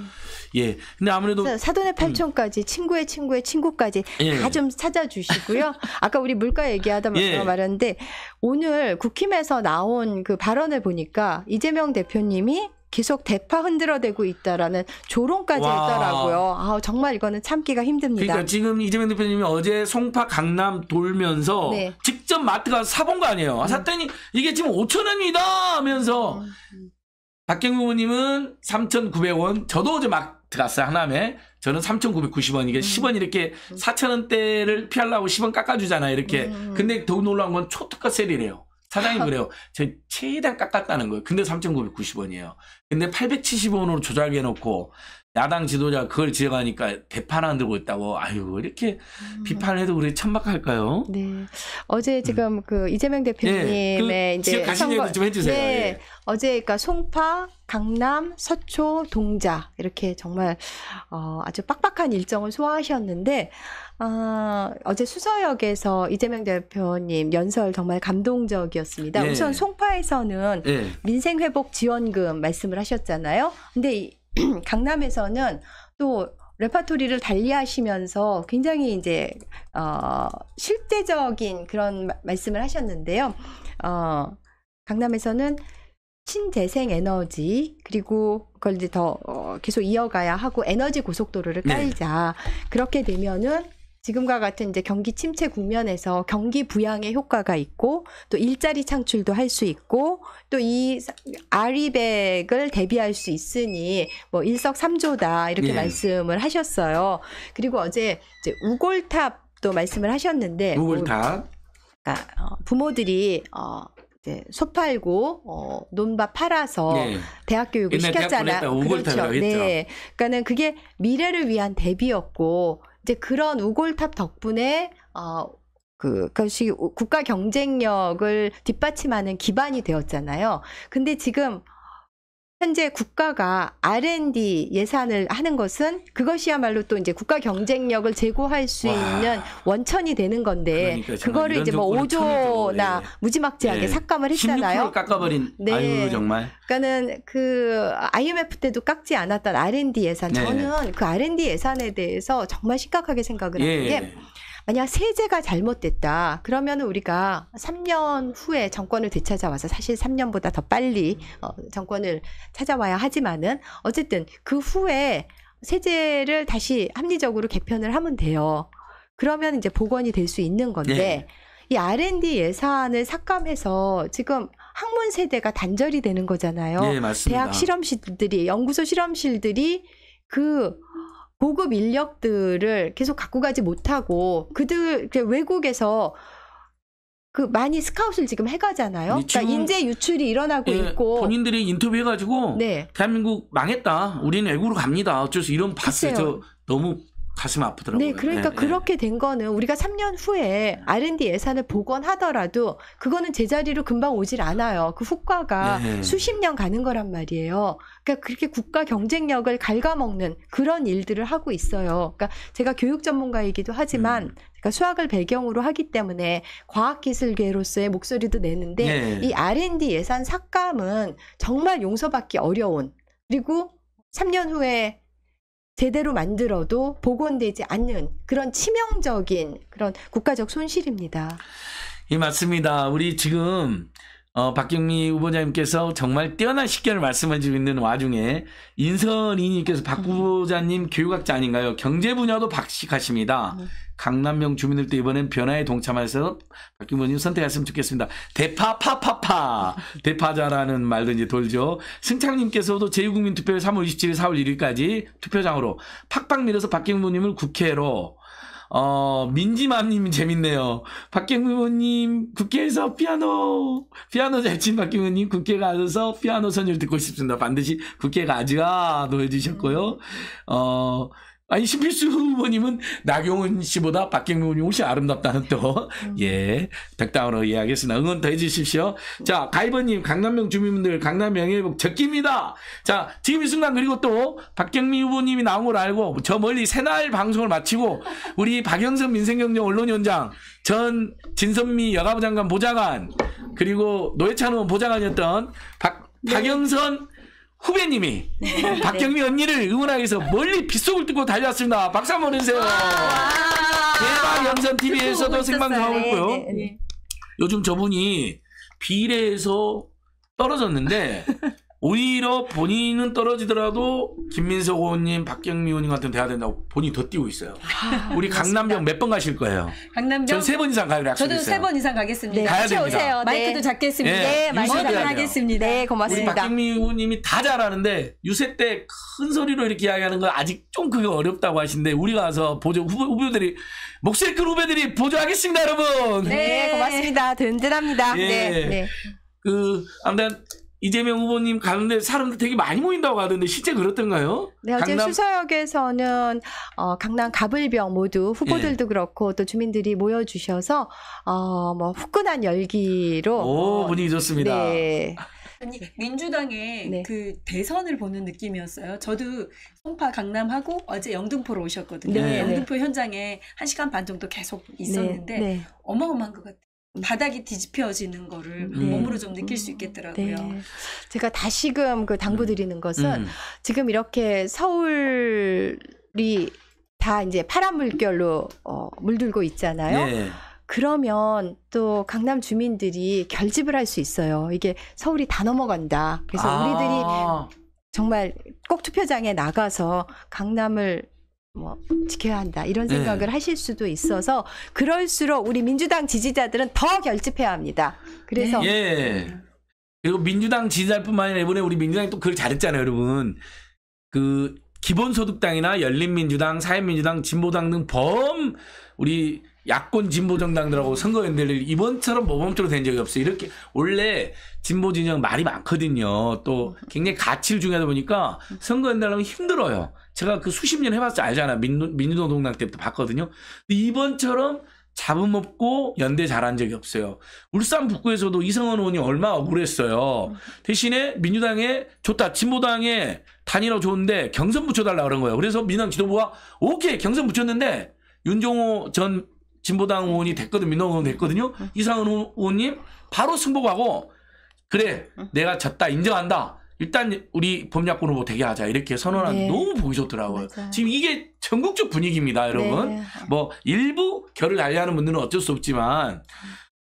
Speaker 2: 예.
Speaker 3: 근데 아무래도 사돈의 음. 팔촌까지 음. 친구의 친구의 친구까지 예. 예. 다좀 찾아주시고요. 아까 우리 물가 얘기하다 예. 말했는데 오늘 국힘에서 나온 그 발언을 보니까 이재명 대표님이 계속 대파 흔들어대고 있다라는 조롱까지 와. 했더라고요. 아, 정말 이거는 참기가 힘듭니다. 그러니까
Speaker 2: 지금 이재명 대표님이 어제 송파 강남 돌면서 네. 직접 마트 가서 사본 거 아니에요. 음. 샀더니 이게 지금 5천 원이다 하면서 음. 음. 박경구 부모님은 3,900원. 저도 어제 막들어 갔어요. 하남에. 저는 3,990원. 이게 음. 10원 이렇게 4,000원대를 피하려고 10원 깎아주잖아요. 이렇게. 음. 음, 음. 근데 더 놀라운 건 초특가 세일이래요. 사장님 그래요. 제 최대한 깎았다는 거예요. 근데 3,990원이에요. 근데 870원으로 조작해놓고 야당 지도자 그걸 지적하니까 대판 안 들고 있다고 아유 이렇게 음. 비판해도 우리 천박할까요? 네
Speaker 3: 어제 음. 지금 음. 그 이재명 대표님의 네, 그 이제 선거 좀 해주세요. 네, 네. 어제 그러니까 송파, 강남, 서초, 동자 이렇게 정말 어, 아주 빡빡한 일정을 소화하셨는데 아, 어제 수서역에서 이재명 대표님 연설 정말 감동적이었습니다. 네. 우선 송파에서는 네. 민생회복 지원금 말씀을 하셨잖아요. 근데 이, 강남에서는 또 레파토리를 달리하시면서 굉장히 이제 어, 실제적인 그런 말씀을 하셨는데요. 어, 강남에서는 신재생 에너지 그리고 그걸 이제 더 어, 계속 이어가야 하고 에너지 고속도로를 네. 깔자 네. 그렇게 되면은 지금과 같은 이제 경기 침체 국면에서 경기 부양의 효과가 있고 또 일자리 창출도 할 수 있고 또 이 아리백을 대비할 수 있으니 뭐 일석삼조다 이렇게 예. 말씀을 하셨어요. 그리고 어제 이제 우골탑도 말씀을 하셨는데 뭐 우골탑 그러니까 어, 부모들이 어 이제 소 팔고 어, 논밭 팔아서 네. 대학 교육을 시켰잖아. 대학 그렇죠. 네. 그러니까는 그게 미래를 위한 대비였고 이제 그런 우골탑 덕분에 어, 그, 그것이 국가 경쟁력을 뒷받침하는 기반이 되었잖아요. 근데 지금 현재 국가가 R&D 예산을 하는 것은 그것이야말로 또 이제 국가 경쟁력을 제고할 수 와. 있는 원천이 되는 건데 그러니까 그거를 이제 뭐 5조나 예. 무지막지하게 예. 삭감을 했잖아요. 16%
Speaker 2: 깎아버린. 네. 아유 정말.
Speaker 3: 그러니까는 그 IMF 때도 깎지 않았던 R&D 예산. 네. 저는 그 R&D 예산에 대해서 정말 심각하게 생각을 예. 하는 게 만약 세제가 잘못됐다. 그러면 우리가 3년 후에 정권을 되찾아와서 사실 3년보다 더 빨리 어, 정권을 찾아와야 하지만은 어쨌든 그 후에 세제를 다시 합리적으로 개편을 하면 돼요. 그러면 이제 복원이 될 수 있는 건데 네. 이 R&D 예산을 삭감해서 지금 학문 세대가 단절이 되는 거잖아요. 네, 맞습니다. 대학 실험실들이 연구소 실험실들이 그 고급 인력들을 계속 갖고 가지 못하고 그들 외국에서 그 많이 스카웃을 지금 해가잖아요. 그러니까 인재 유출이 일어나고 예, 있고
Speaker 2: 본인들이 인터뷰해가지고 네. 대한민국 망했다. 우리는 외국으로 갑니다. 어쩔 수 이런 봤어요. 저 너무 가슴 아프더라고요. 네, 그러니까 네, 네. 그렇게
Speaker 3: 된 거는 우리가 3년 후에 R&D 예산을 복원하더라도 그거는 제자리로 금방 오질 않아요. 그 효과가 네. 수십 년 가는 거란 말이에요. 그러니까 그렇게 국가 경쟁력을 갉아먹는 그런 일들을 하고 있어요. 그러니까 제가 교육 전문가이기도 하지만 음. 그러니까 수학을 배경으로 하기 때문에 과학기술계로서의 목소리도 내는데 네. 이 R&D 예산 삭감은 정말 용서받기 어려운 그리고 3년 후에 제대로 만들어도 복원되지 않는 그런 치명적인 그런 국가적 손실입니다.
Speaker 2: 예, 맞습니다. 우리 지금 어, 박경미 후보자님께서 정말 뛰어난 식견을 말씀해주고 있는 와중에 인선이님께서 박 음. 후보자님 교육학자 아닌가요? 경제 분야도 박식하십니다. 강남명 주민들도 이번엔 변화에 동참해서 박 후보님 선택했으면 좋겠습니다. 대파 파파파 대파자라는 말도 이제 돌죠. 승창님께서도 제2국민 투표 3월 27일 4월 1일까지 투표장으로 팍팍 밀어서 박 후보님을 국회로 어, 민지맘님 재밌네요. 박경무 의님 국회에서 피아노, 피아노 잘 친 박경무 의님 국회 가셔서 피아노 선율 듣고 싶습니다. 반드시 국회 가지가 놓여주셨고요. 어, 아니 신필수 후보님은 나경원 씨보다 박경민 의원이 훨씬 아름답다는 또예 음. 백당으로 이해하겠습니다. 응원 더 해주십시오. 자 가이버님 강남명 주민분들 강남 명의회복 적깁니다. 자 지금 이 순간 그리고 또 박경민 후보님이 나온 걸 알고 저 멀리 새날 방송을 마치고 우리 박영선 민생경제 언론위원장 전 진선미 여가부 장관 보좌관 그리고 노회찬 의원 보좌관이었던 박 네. 박영선 후배님이 네. 박경미 언니를 응원하기 위해서 멀리 빗속을 뚫고 달려왔습니다. 박수 한번 해주세요. 아, 대박 영선 TV에서도 생방송하고 네, 있고요. 네, 요즘 저분이 비례에서 떨어졌는데 오히려 본인은 떨어지더라도 김민석 의원님, 박경미 의원님 같은 돼야 된다고 본인이 더 뛰고 있어요. 아, 우리 강남병몇 번 가실 거예요? 강남병 전 세 번 이상 가요로약속 저도 세 번
Speaker 1: 이상 가겠습니다. 네, 가야 됩니다. 오세요. 마이크도 잡겠습니다. 네, 마이크 도 네, 하겠습니다 네, 네, 고맙습니다. 우리
Speaker 2: 박경미 의원님이 다 잘하는데 유세 때 큰 소리로 이렇게 이야기하는 건 아직 좀 그게 어렵다고 하시는데 우리가 와서 보조 후보, 후보들이 목소리 큰 후배들이 보조하겠습니다, 여러분. 네, 고맙습니다.
Speaker 3: 든든합니다. 예. 네. 네.
Speaker 2: 그 아무튼 이재명 후보님 가는데 사람들 되게 많이 모인다고 하던데 실제 그렇던가요? 네, 어제 강남...
Speaker 3: 수서역에서는 어, 강남 가불병 모두 후보들도 예. 그렇고 또 주민들이 모여주셔서 어, 뭐 후끈한 열기로 오, 어, 분위기 좋습니다. 네.
Speaker 1: 아니 민주당의 네. 그 대선을 보는 느낌이었어요. 저도 송파 강남하고 어제 영등포로 오셨거든요. 네. 네. 영등포 현장에 한 시간 반 정도 계속 네, 있었는데 네. 어마어마한 것 같아요. 음. 바닥이 뒤집혀지는 거를 음. 네. 몸으로 좀 느낄 수 있겠더라고요.
Speaker 3: 네. 제가 다시금 그 당부드리는 음. 것은 음. 지금 이렇게 서울이 다 이제 파란 물결로 어, 물들고 있잖아요. 네. 그러면 또 강남 주민들이 결집을 할 수 있어요. 이게 서울이 다 넘어간다. 그래서 아. 우리들이 정말 꼭 투표장에 나가서 강남을 뭐 지켜야 한다 이런 네. 생각을 네. 하실 수도 있어서 그럴수록 우리 민주당 지지자들은 더 결집해야 합니다. 그래서
Speaker 2: 예. 그리고 민주당 지지자뿐만 아니라 이번에 우리 민주당이 또 그걸 잘했잖아요, 여러분. 그 기본소득당이나 열린민주당, 사회민주당, 진보당 등 범 우리 야권 진보 정당들하고 선거 연대를 이번처럼 모범적으로 된 적이 없어요. 이렇게 원래 진보 진영 말이 많거든요. 또 굉장히 가치를 중요하다 보니까 선거 연대를 하면 힘들어요. 제가 그 수십 년 해봤자 알잖아. 민노, 민주노동당 때부터 봤거든요. 이번처럼 잡음 없고 연대 잘한 적이 없어요. 울산 북구에서도 이성원 의원이 얼마 억울했어요. 대신에 민주당에 좋다 진보당에 단일화 좋은데 경선 붙여달라 그런 거예요. 그래서 민주당 지도부가 오케이 경선 붙였는데 윤종호 전 진보당 의원이 됐거든 민노 의원 됐거든요. 이상은 의원님 바로 승복하고 그래 내가 졌다 인정한다. 일단 우리 법약권 후보 되게 하자 이렇게 선언한 네. 너무 보기 좋더라고요. 맞아요. 지금 이게 전국적 분위기입니다, 여러분. 네. 뭐 일부 결을 달리하는 분들은 어쩔 수 없지만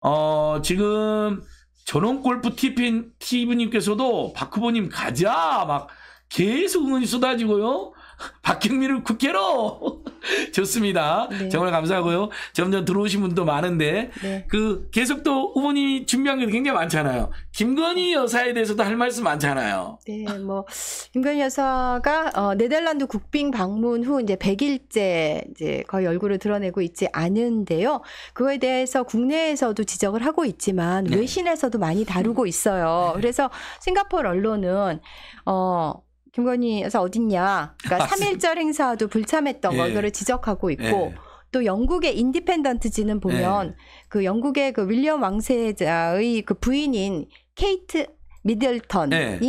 Speaker 2: 어 지금 전원 골프 티핀 티브님께서도 박 후보님 가자 막 계속 응원이 쏟아지고요. 박경민을 국회로 좋습니다. 네. 정말 감사하고요. 점점 들어오신 분도 많은데 네. 그 계속 또 후보님이 준비한 게 굉장히 많잖아요. 김건희 여사에 대해서도 할 말씀 많잖아요.
Speaker 1: 네, 뭐
Speaker 3: 김건희 여사가 어, 네덜란드 국빈 방문 후 이제 100일째 이제 거의 얼굴을 드러내고 있지 않은데요. 그거에 대해서 국내에서도 지적을 하고 있지만 네. 외신에서도 많이 다루고 음. 있어요. 네. 그래서 싱가포르 언론은 어 김건희 여사 어딨냐. 그러니까 3.1절 아, 행사도 불참했던 예. 거를 지적하고 있고 예. 또 영국의 인디펜던트지는 보면 예. 그 영국의 그 윌리엄 왕세자의 그 부인인 케이트 미들턴이 예.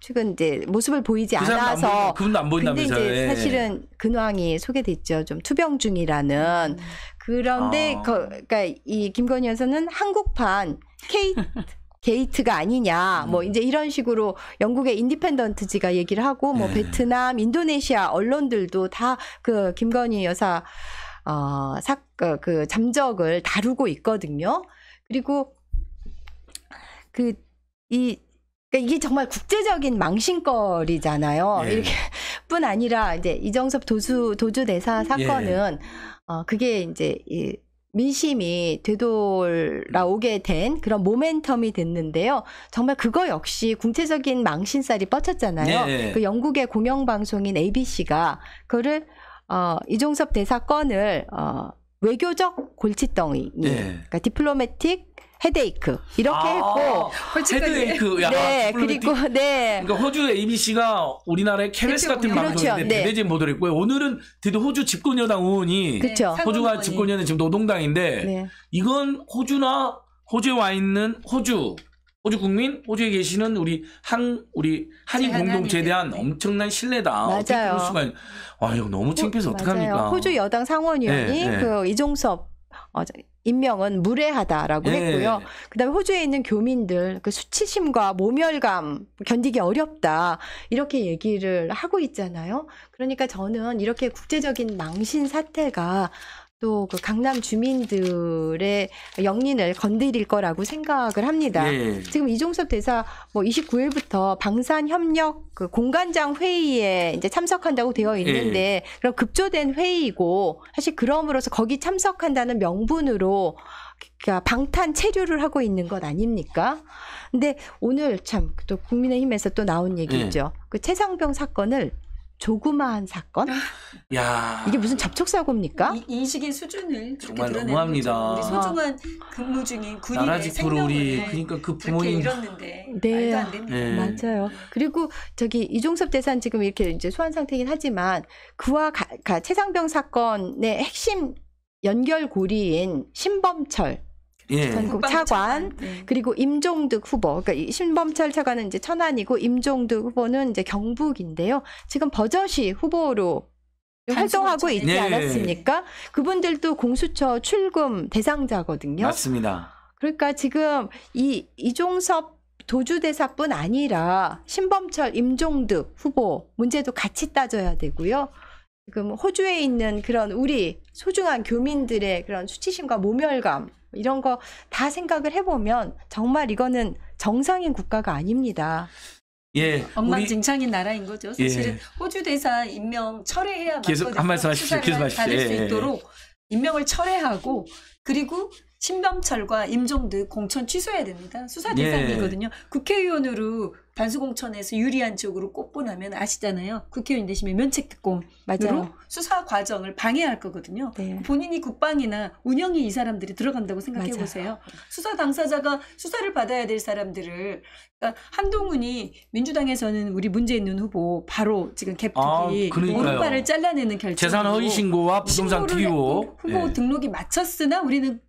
Speaker 3: 최근 이제 모습을 보이지 그 않아서 근데 이제 예. 사실은 근황이 소개됐죠. 좀 투병 중이라는 음. 그런데 아. 그, 그러니까 이 김건희 에서는 한국판 케이트 게이트가 아니냐 음. 뭐 이제 이런 식으로 영국의 인디펜던트지가 얘기를 하고 뭐 예. 베트남, 인도네시아 언론들도 다 그 김건희 여사 어, 사, 그, 어, 그 잠적을 다루고 있거든요. 그리고 그, 이, 그러니까 이게 정말 국제적인 망신거리잖아요. 예. 이렇게 뿐 아니라 이제 이정섭 도수, 도주 대사 예. 사건은 예. 어, 그게 이제 이 민심이 되돌아오게 된 그런 모멘텀이 됐는데요. 정말 그거 역시 궁체적인 망신살이 뻗쳤잖아요. 네. 네. 그 영국의 공영방송인 ABC가 그를 어, 이종섭 대사건을 어, 외교적 골칫덩이, 예. 예. 그러니까 디플로매틱 헤데이크 이렇게 아, 했고 헤데이크 야, 네 그리고
Speaker 2: 네 그러니까 호주 ABC가 우리나라의 케베스 같은 방송인데 그렇죠. 네. 대진 보도를 했고요 오늘은 드디어 호주 집권 여당 의원이 네, 그렇죠. 호주가 집권 여당 지금 노동당인데 네. 이건 호주나 호주에 와 있는 호주 호주 국민, 호주에 계시는 우리 한 우리 한인 공동체에 대한 엄청난 신뢰다. 맞아요. 그 수가 있... 이거 너무 창피해서 어떡합니까? 호주
Speaker 3: 여당 상원의원이 네, 네. 그 이종섭 어, 임명은 무례하다라고 네. 했고요. 그다음에 호주에 있는 교민들 그 수치심과 모멸감 견디기 어렵다 이렇게 얘기를 하고 있잖아요. 그러니까 저는 이렇게 국제적인 망신 사태가 또그 강남 주민들의 영린을 건드릴 거라고 생각을 합니다. 예. 지금 이종섭 대사 뭐 29일부터 방산 협력 그 공간장 회의에 이제 참석한다고 되어 예. 있는데 예. 그럼 급조된 회의이고 사실 그럼으로써 거기 참석한다는 명분으로 그니까 방탄 체류를 하고 있는 것 아닙니까? 근데 오늘 참 또 국민의힘에서 또 나온 예. 얘기죠. 예. 그 최상병 사건을 조그마한 사건?
Speaker 2: 야
Speaker 3: 이게 무슨 접촉 사고입니까? 이,
Speaker 1: 인식의 수준을 정말 너무합니다. 우리 소중한 근무 중인 군인의 생명을 우리 그러니까 그 부모님 잃었는데 네.
Speaker 3: 말도 안 됩니다. 네. 맞아요. 그리고 저기 이종섭 대사는 지금 이렇게 이제 소환 상태긴 하지만 그와 가, 가, 그러니까 최상병 사건의 핵심 연결고리인 신범철 예. 전국 차관 네. 그리고 임종득 후보 그러니까 신범철 차관은 이제 천안이고 임종득 후보는 이제 경북인데요. 지금 버젓이 후보로 네, 활동하고 있지 네. 않았습니까? 그분들도 공수처 출금 대상자거든요. 맞습니다. 그러니까 지금 이 이종섭 도주대사뿐 아니라 신범철, 임종득 후보 문제도 같이 따져야 되고요. 지금 호주에 있는 그런 우리 소중한 교민들의 그런 수치심과 모멸감 이런 거 다 생각을 해보면 정말 이거는 정상인 국가가
Speaker 1: 아닙니다.
Speaker 2: 예, 엉망진창인
Speaker 1: 나라인 거죠. 예. 사실은 예. 호주 대사 임명 철회해야 계속 한 말씀 하시오 계속 받을 수 예, 예, 있도록 임명을 철회하고 그리고 신병철과 임종득 공천 취소해야 됩니다. 수사대상이거든요. 예. 국회의원으로 단수공천에서 유리한 쪽으로 꼽보나면 아시잖아요. 국회의원 되시면 면책특공으로 수사 과정을 방해할 거거든요. 네. 본인이 국방이나 운영이 이 사람들이 들어간다고 생각해 맞아요. 보세요. 수사 당사자가 수사를 받아야 될 사람들을 그러니까 한동훈이 민주당에서는 우리 문재인 후보 바로 지금 갭투기 아, 오른발을 잘라내는 결정 재산 허위
Speaker 2: 신고와 부동산 투기 후보 네.
Speaker 1: 등록이 마쳤으나 우리는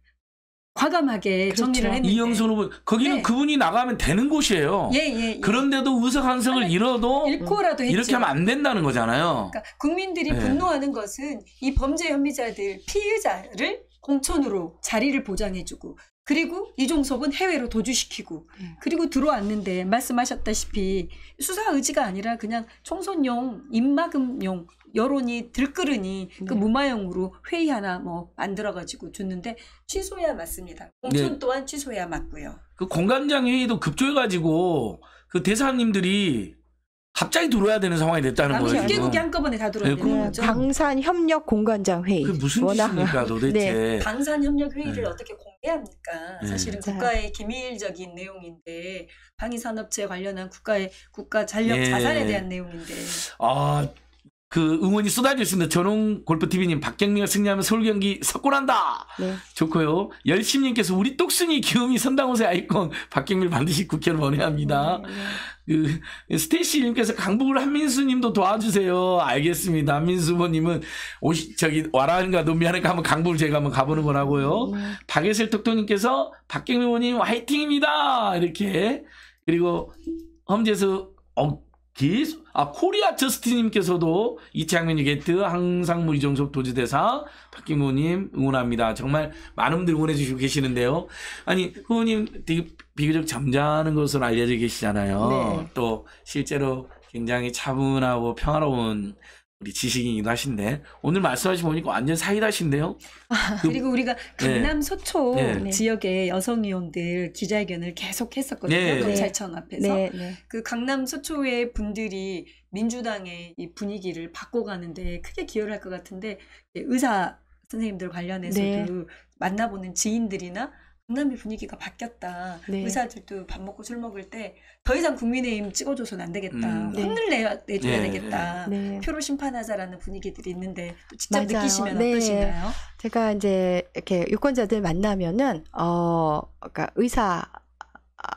Speaker 1: 과감하게 그렇죠. 정리를 했는데
Speaker 2: 이영선 후보 거기는 예. 그분이 나가면 되는 곳이에요. 예, 예, 예. 그런데도 의석 한석을 잃어도 잃고라도 이렇게 하면 안 된다는 거잖아요. 그러니까
Speaker 1: 국민들이 예. 분노하는 것은 이 범죄 혐의자들 피의자를 공천으로 자리를 보장해주고 그리고 이종섭은 해외로 도주시키고 음. 그리고 들어왔는데 말씀하셨다시피 수사 의지가 아니라 그냥 총선용 입막음용 여론이 들끓으니 그무마형으로 네. 회의 하나 뭐 만들어가지고 줬는데 취소해야 맞습니다. 공천 네. 또한 취소해야 맞고요.
Speaker 2: 그 공감장 회의도 급조해가지고 그 대사님들이 갑자기 들어야 되는 상황이 됐다는 거예요. 6개국이
Speaker 1: 한꺼번에 다 들어야 네, 되는 거죠.
Speaker 3: 방산 협력 공관장
Speaker 1: 회의. 그게 무슨 워낙... 입니까 도대체. 네. 네. 방산 협력 회의를 네. 어떻게 공개합니까? 네. 사실은 국가의 기밀적인 내용인데 방위산업체 관련한 국가의 국가 전력 네. 자산에 대한 내용인데.
Speaker 2: 아그 응원이 쏟아져 있습니다. 전웅 골프TV님, 박경미가 승리하면 서울 경기 석권한다! 네. 좋고요. 열심님께서 우리 똑순이 기음이 선당호세 아이콘 박경미 반드시 국회를 원해합니다. 네, 네. 그, 스테이씨님께서 강북을 한민수님도 도와주세요. 알겠습니다. 한민수 후보님은 오시, 저기, 와라인가 노미안인가 한번 강북을 제가 한번 가보는 거라고요. 네. 박예슬 톡톡님께서 박경미 후보님 화이팅입니다! 이렇게. 그리고 험지에서 어, 기수, 아, 코리아 저스티님께서도 이창민 이게트 항상 무리정섭 도지대사 박기모님 응원합니다. 정말 많은 분들 응원해주시고 계시는데요. 아니, 후보님 되게 비교적 잠자는 것으로 알려져 계시잖아요. 네. 또 실제로 굉장히 차분하고 평화로운 우리 지식인이기도 하신데 오늘 말씀하시 보니까 완전 사이다신데요.
Speaker 1: 아, 그, 리고 우리가 강남 네. 서초 네. 지역의 여성 의원들 기자회견을 계속 했었거든요. 네. 검찰청 네. 앞에서 네, 네. 그 강남 서초의 분들이 민주당의 이 분위기를 바꿔가는데 크게 기여를 할 것 같은데 의사 선생님들 관련해서도 만나보는 지인들이나 강남의 분위기가 바뀌었다. 네. 의사들도 밥 먹고 술 먹을 때 더 이상 국민의힘 찍어줘서는 안 되겠다. 음, 네. 혼을 내야, 내줘야 네. 네. 되겠다. 네. 표로 심판하자라는 분위기들이 있는데 직접 맞아요. 느끼시면 네. 어떠신가요?
Speaker 3: 제가 이제 이렇게 유권자들 만나면은 어, 그러니까 의사 아,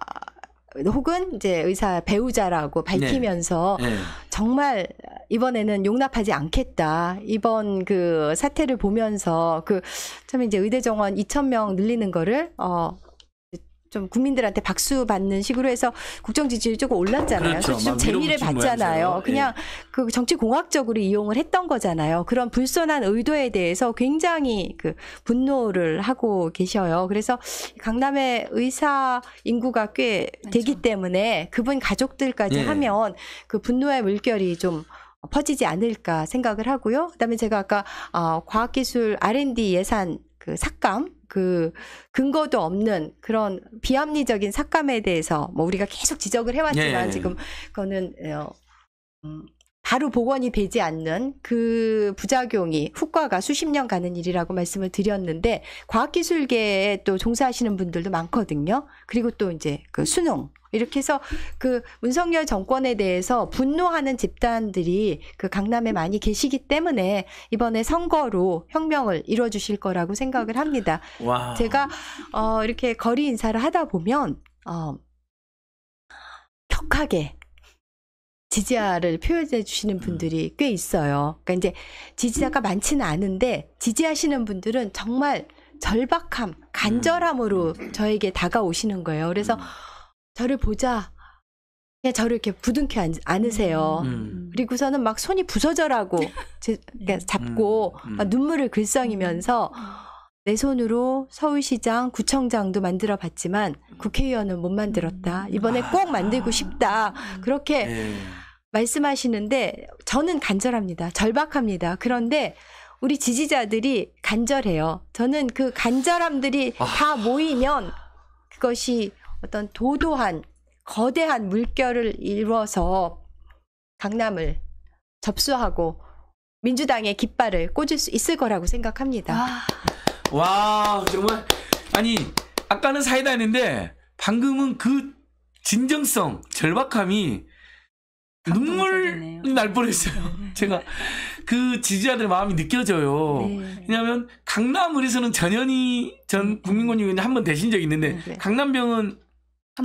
Speaker 3: 혹은 이제 의사 배우자라고 네. 밝히면서 네. 네. 정말 이번에는 용납하지 않겠다. 이번 그 사태를 보면서 그 참 이제 의대 정원 2,000명 늘리는 거를 어좀 국민들한테 박수 받는 식으로 해서 국정 지지율이 조금 올랐잖아요. 그렇죠. 좀 재미를 봤잖아요. 그냥 예. 그 정치 공학적으로 이용을 했던 거잖아요. 그런 불손한 의도에 대해서 굉장히 그 분노를 하고 계셔요. 그래서 강남의 의사 인구가 꽤 그렇죠. 되기 때문에 그분 가족들까지 예. 하면 그 분노의 물결이 좀 퍼지지 않을까 생각을 하고요. 그다음에 제가 아까 어 과학기술 R&D 예산 그 삭감 그 근거도 없는 그런 비합리적인 삭감에 대해서 뭐 우리가 계속 지적을 해왔지만 예. 예, 예. 지금 그거는 어, 음, 바로 복원이 되지 않는 그 부작용이 후과가 수십 년 가는 일이라고 말씀을 드렸는데 과학기술계에 또 종사하시는 분들도 많거든요. 그리고 또 이제 그 수능 이렇게 해서 그 문성열 정권에 대해서 분노하는 집단들이 그 강남에 많이 계시기 때문에 이번에 선거로 혁명을 이뤄 주실 거라고 생각을 합니다. 와. 제가 어 이렇게 거리 인사를 하다 보면 어 격하게 지지하를 표현해 주시는 음. 분들이 꽤 있어요. 그러니까 이제 지지자가 많지는 않은데 지지하시는 분들은 정말 절박함, 음. 간절함으로 저에게 다가오시는 거예요. 그래서 음. 저를 보자. 그냥 저를 이렇게 부둥켜 안, 으세요 음. 음. 그리고서는 막 손이 부서져라고 음. 제, 그러니까 음. 잡고 음. 막 눈물을 글썽이면서 내 손으로 서울시장, 구청장도 만들어 봤지만 국회의원은 못 만들었다. 이번에 꼭 아. 만들고 싶다. 그렇게 네. 말씀하시는데 저는 간절합니다. 절박합니다. 그런데 우리 지지자들이 간절해요. 저는 그 간절함들이 아. 다 모이면 그것이 어떤 도도한 거대한 물결을 이뤄서 강남을 접수하고 민주당의 깃발을 꽂을 수 있을 거라고 생각합니다.
Speaker 2: 와, 와 정말 아니 아까는 사이다 했는데 방금은 그 진정성 절박함이 눈물 날 뻔했어요. 네. 제가 그 지지자들의 마음이 느껴져요. 네. 왜냐하면 강남 을에서는 전현희 전 국민권위원회 한번 되신 적이 있는데 네. 네. 강남병은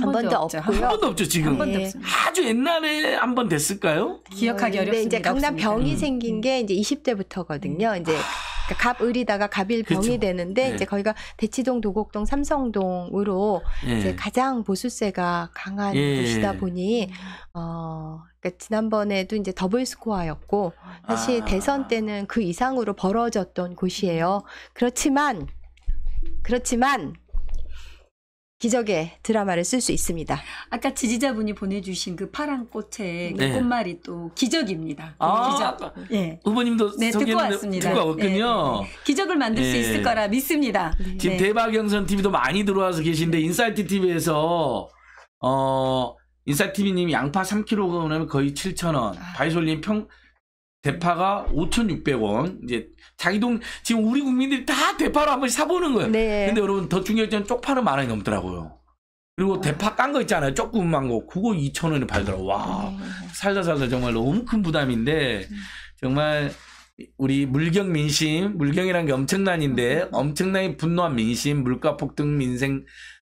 Speaker 2: 한, 번도, 번도 없죠. 없고요. 한 번도 없죠 지금. 한 번도 네. 아주 옛날에 한 번 됐을까요? 기억하기 음, 네, 어렵습니 이제 강남 병이 음.
Speaker 3: 생긴 게 이제 20대부터거든요. 음. 이제 그러니까 갑을이다가 갑일병이 그렇죠. 되는데 네. 이제 거기가 대치동, 도곡동, 삼성동으로 네. 이제 가장 보수세가 강한 네. 예. 곳이다 보니 음. 어 그러니까 지난번에도 이제 더블 스코어였고 사실 아. 대선 때는 그 이상으로 벌어졌던 곳이에요. 그렇지만 그렇지만 기적의 드라마를 쓸 수 있습니다.
Speaker 1: 아까 지지자분이 보내주신 그 파란 꽃의 그 네. 꽃말이 또 기적입니다. 그 아, 기적. 예. 후보님도 네, 듣고 왔습니다. 듣고 왔군요. 네, 네, 네. 기적을 만들 수 네. 있을 거라 믿습니다. 지금 대박
Speaker 2: 영선 TV도 많이 들어와서 계신데 인사이트 TV에서 어 인사이트 TV님이 양파 3kg 오면 거의 7,000원, 아. 바이솔님 평 대파가 5,600원. 이제 자기 동 지금 우리 국민들이 다대파로 한번 사보는 거예요. 네. 근데 여러분 더 중요한 건 쪽파는 만 원이 넘더라고요. 그리고 아. 대파 깐 거 있잖아요. 조금만 거. 그거 2,000원에 팔더라고. 와. 네. 살다 살다 정말 너무 큰 부담인데 음. 정말 우리 물경 민심, 물경이란 게 엄청난인데 음. 엄청나게 분노한 민심, 물가 폭등 민생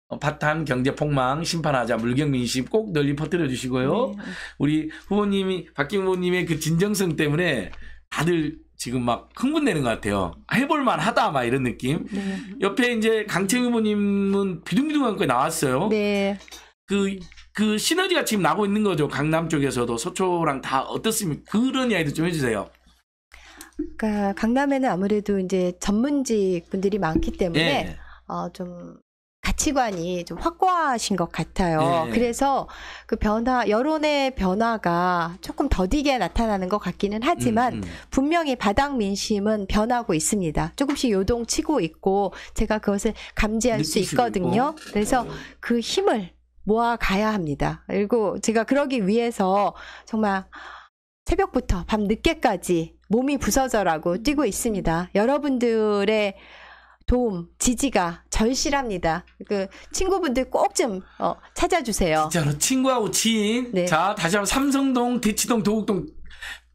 Speaker 2: 어, 파탄 경제 폭망 심판하자 물경민 심꼭 널리 퍼뜨려 주시고요. 네. 우리 후보님이 박경 후보님의 그 진정성 때문에 다들 지금 막 흥분되는 것 같아요. 해볼만 하다, 막 이런 느낌. 네. 옆에 이제 강채 후보님은 비둥비둥한 거 나왔어요. 네. 그, 그 시너지가 지금 나고 있는 거죠. 강남 쪽에서도 서초랑 다 어떻습니까? 그런 이야기도 좀 해주세요.
Speaker 3: 그러니까 강남에는 아무래도 이제 전문직 분들이 많기 때문에 네. 어, 좀 가치관이 좀 확고하신 것 같아요. 네. 그래서 그 변화, 여론의 변화가 조금 더디게 나타나는 것 같기는 하지만 음, 음. 분명히 바닥 민심은 변하고 있습니다. 조금씩 요동치고 있고 제가 그것을 감지할 수 있거든요. 있고. 그래서 네. 그 힘을 모아 가야 합니다. 그리고 제가 그러기 위해서 정말 새벽부터 밤 늦게까지 몸이 부서져라고 뛰고 있습니다. 여러분들의 도움, 지지가 절실합니다. 그 친구분들 꼭 좀 어, 찾아주세요. 진짜로
Speaker 2: 친구하고 친. 네. 자, 다시 한번 삼성동, 대치동, 도곡동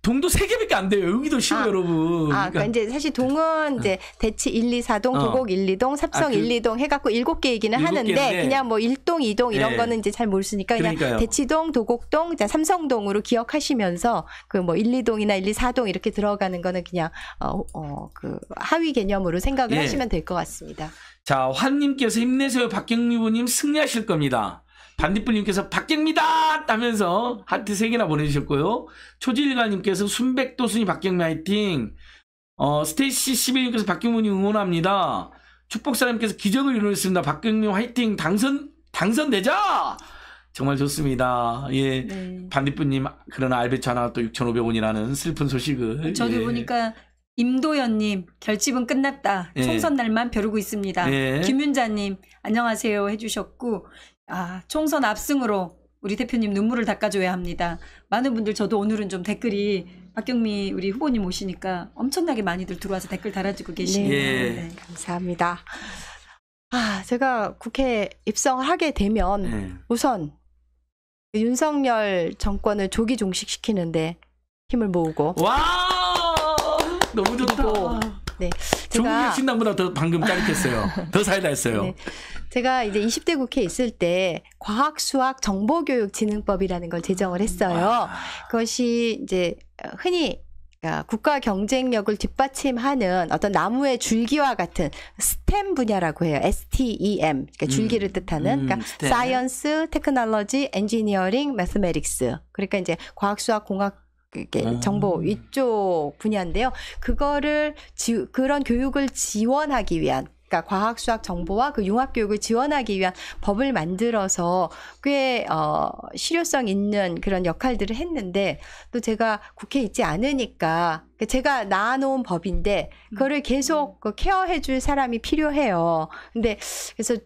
Speaker 2: 동도 세 개밖에 안 돼요. 여기도 쉬워 아, 여러분. 아, 그러니까, 그러니까 이제
Speaker 3: 사실 동은 어. 이제 대치 1, 2, 4동, 도곡 1, 2동, 아, 삽성 아, 그, 1, 2동 해갖고 일곱 개이기는 하는데 그냥 뭐 1동, 2동 이런 네. 거는 이제 잘 모르시니까 그냥 그러니까요. 대치동, 도곡동, 삼성동으로 기억하시면서 그 뭐 1, 2동이나 1, 2, 4동 이렇게 들어가는 거는 그냥 어그 어, 하위 개념으로 생각을 예. 하시면 될 것 같습니다.
Speaker 2: 자, 환님께서 힘내세요. 박경미부님 승리하실 겁니다. 반딧불님께서 박경미다! 하면서 하트 3개나 보내주셨고요. 초지일가님께서 순백도순이 박경미 화이팅! 어, 스테이시11님께서 박경문이 응원합니다. 축복사님께서 기적을 이루었습니다. 박경미 화이팅! 당선, 당선되자! 정말 좋습니다. 예. 네. 반딧불님, 그러나 알베차 하나 또 6,500원이라는 슬픈 소식을. 어, 저기 예. 보니까
Speaker 1: 임도연님 결집은 끝났다. 예. 총선 날만 벼르고 있습니다. 예. 김윤자님 안녕하세요 해주셨고 아, 총선 압승으로 우리 대표님 눈물을 닦아줘야 합니다. 많은 분들 저도 오늘은 좀 댓글이 박경미 우리 후보님 오시니까 엄청나게 많이들 들어와서 댓글 달아주고 네. 계시네요. 네. 네. 감사합니다.
Speaker 3: 아, 제가 국회 입성을 하게 되면 네. 우선 그 윤석열 정권을 조기 종식시키는데 힘을 모으고.
Speaker 2: 와! 너무 좋다.
Speaker 3: 네. 중국
Speaker 2: 신당보다 더 방금 짜릿했어요. 더 사이다 했어요. 네.
Speaker 3: 제가 이제 20대 국회 에 있을 때 과학수학정보교육진흥법이라는 걸 제정을 했어요. 아. 그것이 이제 흔히 어, 국가 경쟁력을 뒷받침하는 어떤 나무의 줄기와 같은 STEM 분야라고 해요. STEM. 그러니까 줄기를 음, 뜻하는 음, 그러니까 사이언스, 테크놀로지, 엔지니어링, 매스메릭스. 그러니까 이제 과학, 수학, 공학 이게 아. 정보 위쪽 분야인데요. 그거를 지, 그런 교육을 지원하기 위한 그러니까 과학 수학 정보와 그 융합 교육을 지원하기 위한 법을 만들어서 꽤 어, 실효성 있는 그런 역할들을 했는데 또 제가 국회 에 있지 않으니까 그러니까 제가 나아놓은 법인데 그거를 음. 계속 음. 케어해줄 사람이 필요해요. 근데 그래서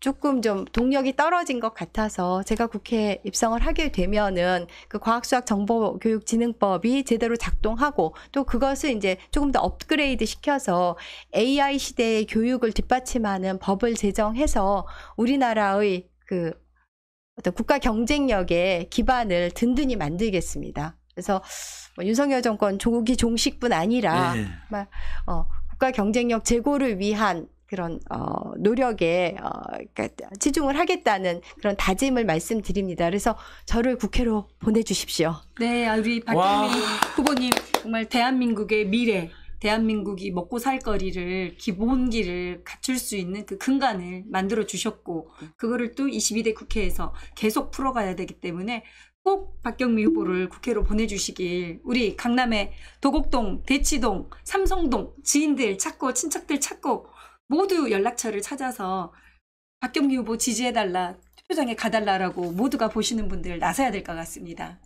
Speaker 3: 조금 좀 동력이 떨어진 것 같아서 제가 국회에 입성을 하게 되면은 그 과학수학정보교육진흥법이 제대로 작동하고 또 그것을 이제 조금 더 업그레이드 시켜서 AI 시대의 교육을 뒷받침하는 법을 제정해서 우리나라의 그 어떤 국가 경쟁력의 기반을 든든히 만들겠습니다. 그래서 뭐 윤석열 정권 조국이 종식뿐 아니라 네. 예. 막 어, 국가 경쟁력 제고를 위한 그런 어, 노력에 어, 그러니까 치중을 하겠다는 그런 다짐을 말씀드립니다. 그래서 저를 국회로 보내주십시오.
Speaker 1: 네, 우리 박경민 후보님 정말 대한민국의 미래 대한민국이 먹고 살 거리를 기본기를 갖출 수 있는 그 근간을 만들어 주셨고 그거를 또 22대 국회에서 계속 풀어가야 되기 때문에 꼭 박경미 후보를 국회로 보내주시길 우리 강남의 도곡동, 대치동, 삼성동 지인들 찾고 친척들 찾고 모두 연락처를 찾아서 박경리 후보 지지해달라, 투표장에 가달라라고 모두가 보시는 분들 나서야 될 것 같습니다.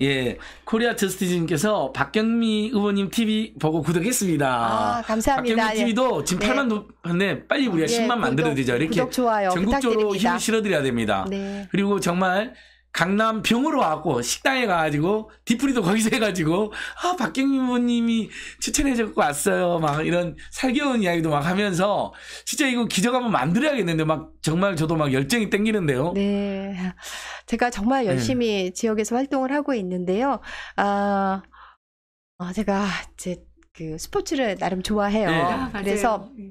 Speaker 2: 예, 코리아 저스티즈님께서 박경미 의원님 TV 보고 구독했습니다. 아, 감사합니다. 박경미 TV도 예. 지금 네. 8만 높았네. 도... 빨리 우리가 예, 10만 만들어드리자. 이렇게 구독 좋아요. 전국적으로 부탁드립니다. 힘을 실어드려야 됩니다. 네. 그리고 정말 강남 병으로 왔고 식당에 가가지고 디프리도 거기서 해가지고 아 박경민 부모님이 추천해줬고 왔어요 막 이런 살겨운 이야기도 막 하면서 진짜 이거 기적 한번 만들어야겠는데 막 정말 저도 막 열정이 땡기는데요.
Speaker 3: 네, 제가 정말 네. 열심히 네. 지역에서 활동을 하고 있는데요. 아 어, 제가 제 그 스포츠를 나름 좋아해요. 네. 아, 그래서 네.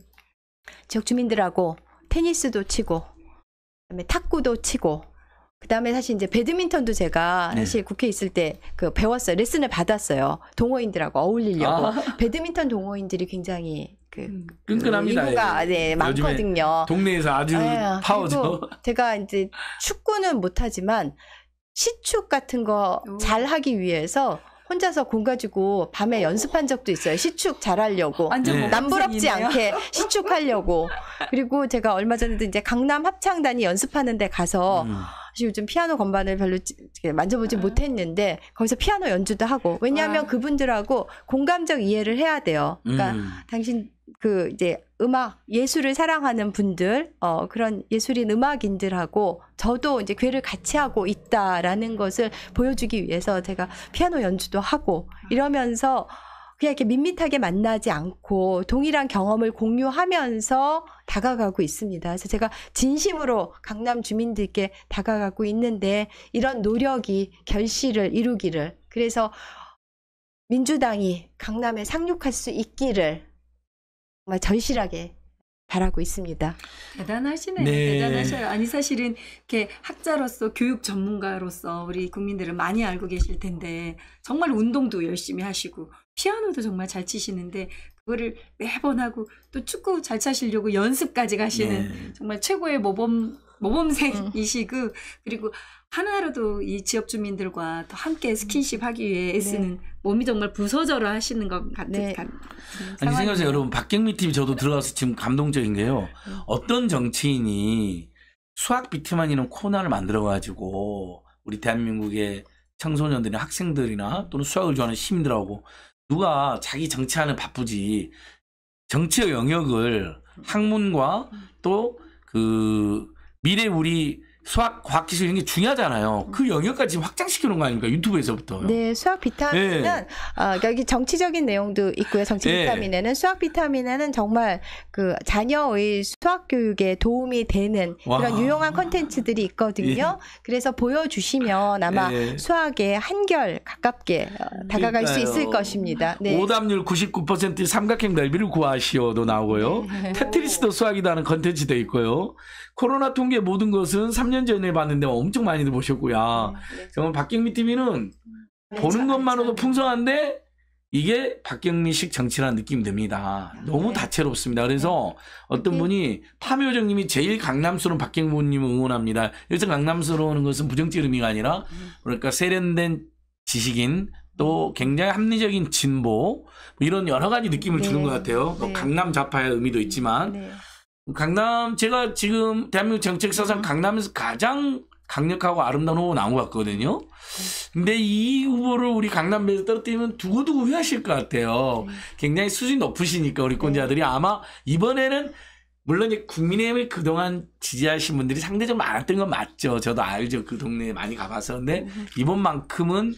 Speaker 3: 지역 주민들하고 테니스도 치고 그다음에 탁구도 치고 그다음에 사실 이제 배드민턴도 제가 네. 사실 국회 있을 때 그 배웠어요. 레슨을 받았어요. 동호인들하고 어울리려고. 아. 배드민턴 동호인들이 굉장히 그, 음,
Speaker 2: 그 끈끈합니다. 인구가 네, 많거든요. 동네에서 아주 네, 파워죠.
Speaker 3: 제가 이제 축구는 못하지만 시축 같은 거 잘하기 위해서 혼자서 공 가지고 밤에 어. 연습한 적도 있어요. 시축 잘하려고. 네. 남부럽지 않게 시축하려고. 그리고 제가 얼마 전에도 이제 강남 합창단이 연습하는 데 가서 음. 사실 요즘 피아노 건반을 별로 만져보지 음. 못했는데 거기서 피아노 연주도 하고 왜냐하면 와. 아. 그분들하고 공감적 이해를 해야 돼요. 그러니까 음. 당신 그 이제 음악 예술을 사랑하는 분들 어 그런 예술인 음악인들하고 저도 이제 괴를 같이 하고 있다라는 것을 보여주기 위해서 제가 피아노 연주도 하고 아. 이러면서 그냥 이렇게 밋밋하게 만나지 않고 동일한 경험을 공유하면서 다가가고 있습니다. 그래서 제가 진심으로 강남 주민들께 다가가고 있는데 이런 노력이 결실을 이루기를 그래서 민주당이 강남에 상륙할 수 있기를 정말 절실하게 바라고 있습니다.
Speaker 1: 대단하시네요. 네. 대단하셔요. 아니 사실은 이렇게 학자로서 교육 전문가로서 우리 국민들을 많이 알고 계실 텐데 정말 운동도 열심히 하시고 피아노도 정말 잘 치시는데 그거를 매번 하고 또 축구 잘치시려고 연습까지 가시는 네. 정말 최고의 모범 모범생이시고 음. 그리고 하나로도 이 지역 주민들과 또 함께 음. 스킨십 하기 위해 애쓰는 네. 몸이 정말 부서져라 하시는 것 같은 네. 같은 아니 생각하세요
Speaker 2: 여러분 박경미 팀이 저도 들어와서 지금 감동적인 게요 네. 어떤 정치인이 수학 비트만 이는 코너를 만들어 가지고 우리 대한민국의 청소년들이나 학생들이나 또는 수학을 좋아하는 시민들하고 누가 자기 정치하는 바쁘지 정치의 영역을 학문과 또 그 미래 우리 수학 과학 기술 이런 게 중요하잖아요. 그 영역까지 확장시키는거 아닙니까? 유튜브에서부터.
Speaker 3: 네, 수학 비타민은 네. 어, 여기 정치적인 내용도 있고요. 정치 네. 비타민에는 수학 비타민에는 정말 그 자녀의 수학 교육에 도움이 되는 와. 그런 유용한 콘텐츠들이 있거든요. 예. 그래서 보여주시면 아마 예. 수학에 한결 가깝게 어, 다가갈 그러니까요. 수 있을 어, 것입니다. 네. 오답률
Speaker 2: 99%의 삼각형 넓이를 구하시오도 나오고요. 네. 테트리스도 수학이다는 콘텐츠도 있고요. 코로나 통계 모든 것은 3년 전에 봤는데 엄청 많이들 보셨고요. 네, 네. 그러면 박경미 TV는 네, 보는 것만으로도 풍성한데 이게 박경미식 정치라는 느낌이 듭니다. 아, 너무 네. 다채롭습니다. 그래서 네. 어떤 분이 파묘정님이 제일 강남스러운 박경모님을 응원합니다. 여기서 강남스러운 것은 부정적 의미가 아니라 그러니까 세련된 지식인 또 굉장히 합리적인 진보 뭐 이런 여러 가지 느낌을 네. 주는 것 같아요. 뭐 네. 강남 좌파의 의미도 있지만 강남 제가 지금 대한민국 정책 사상 음. 강남에서 가장 강력하고 아름다운 후보 나온 것 같거든요. 근데 이 후보를 우리 강남에서 떨어뜨리면 두고두고 후회하실 것 같아요. 네. 굉장히 수준이 높으시니까 우리 권자들이 네. 아마 이번에는 물론 국민의힘을 그동안 지지하신 분들이 상대적으로 많았던 건 맞죠. 저도 알죠. 그 동네에 많이 가봤었는데 네. 이번만큼은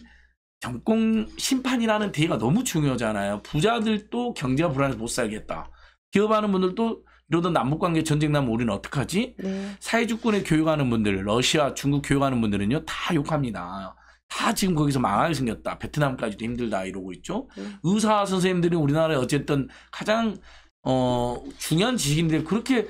Speaker 2: 정권 심판이라는 대의가 너무 중요하잖아요. 부자들도 경제가 불안해서 못 살겠다. 기업하는 분들도 이러던 남북관계 전쟁 나면 우리는 어떡하지? 네. 사회주권에 교육하는 분들, 러시아, 중국 교육하는 분들은요, 다 욕합니다. 다 지금 거기서 망하게 생겼다. 베트남까지도 힘들다. 이러고 있죠. 네. 의사 선생님들이 우리나라에 어쨌든 가장, 어, 중요한 지식인데 그렇게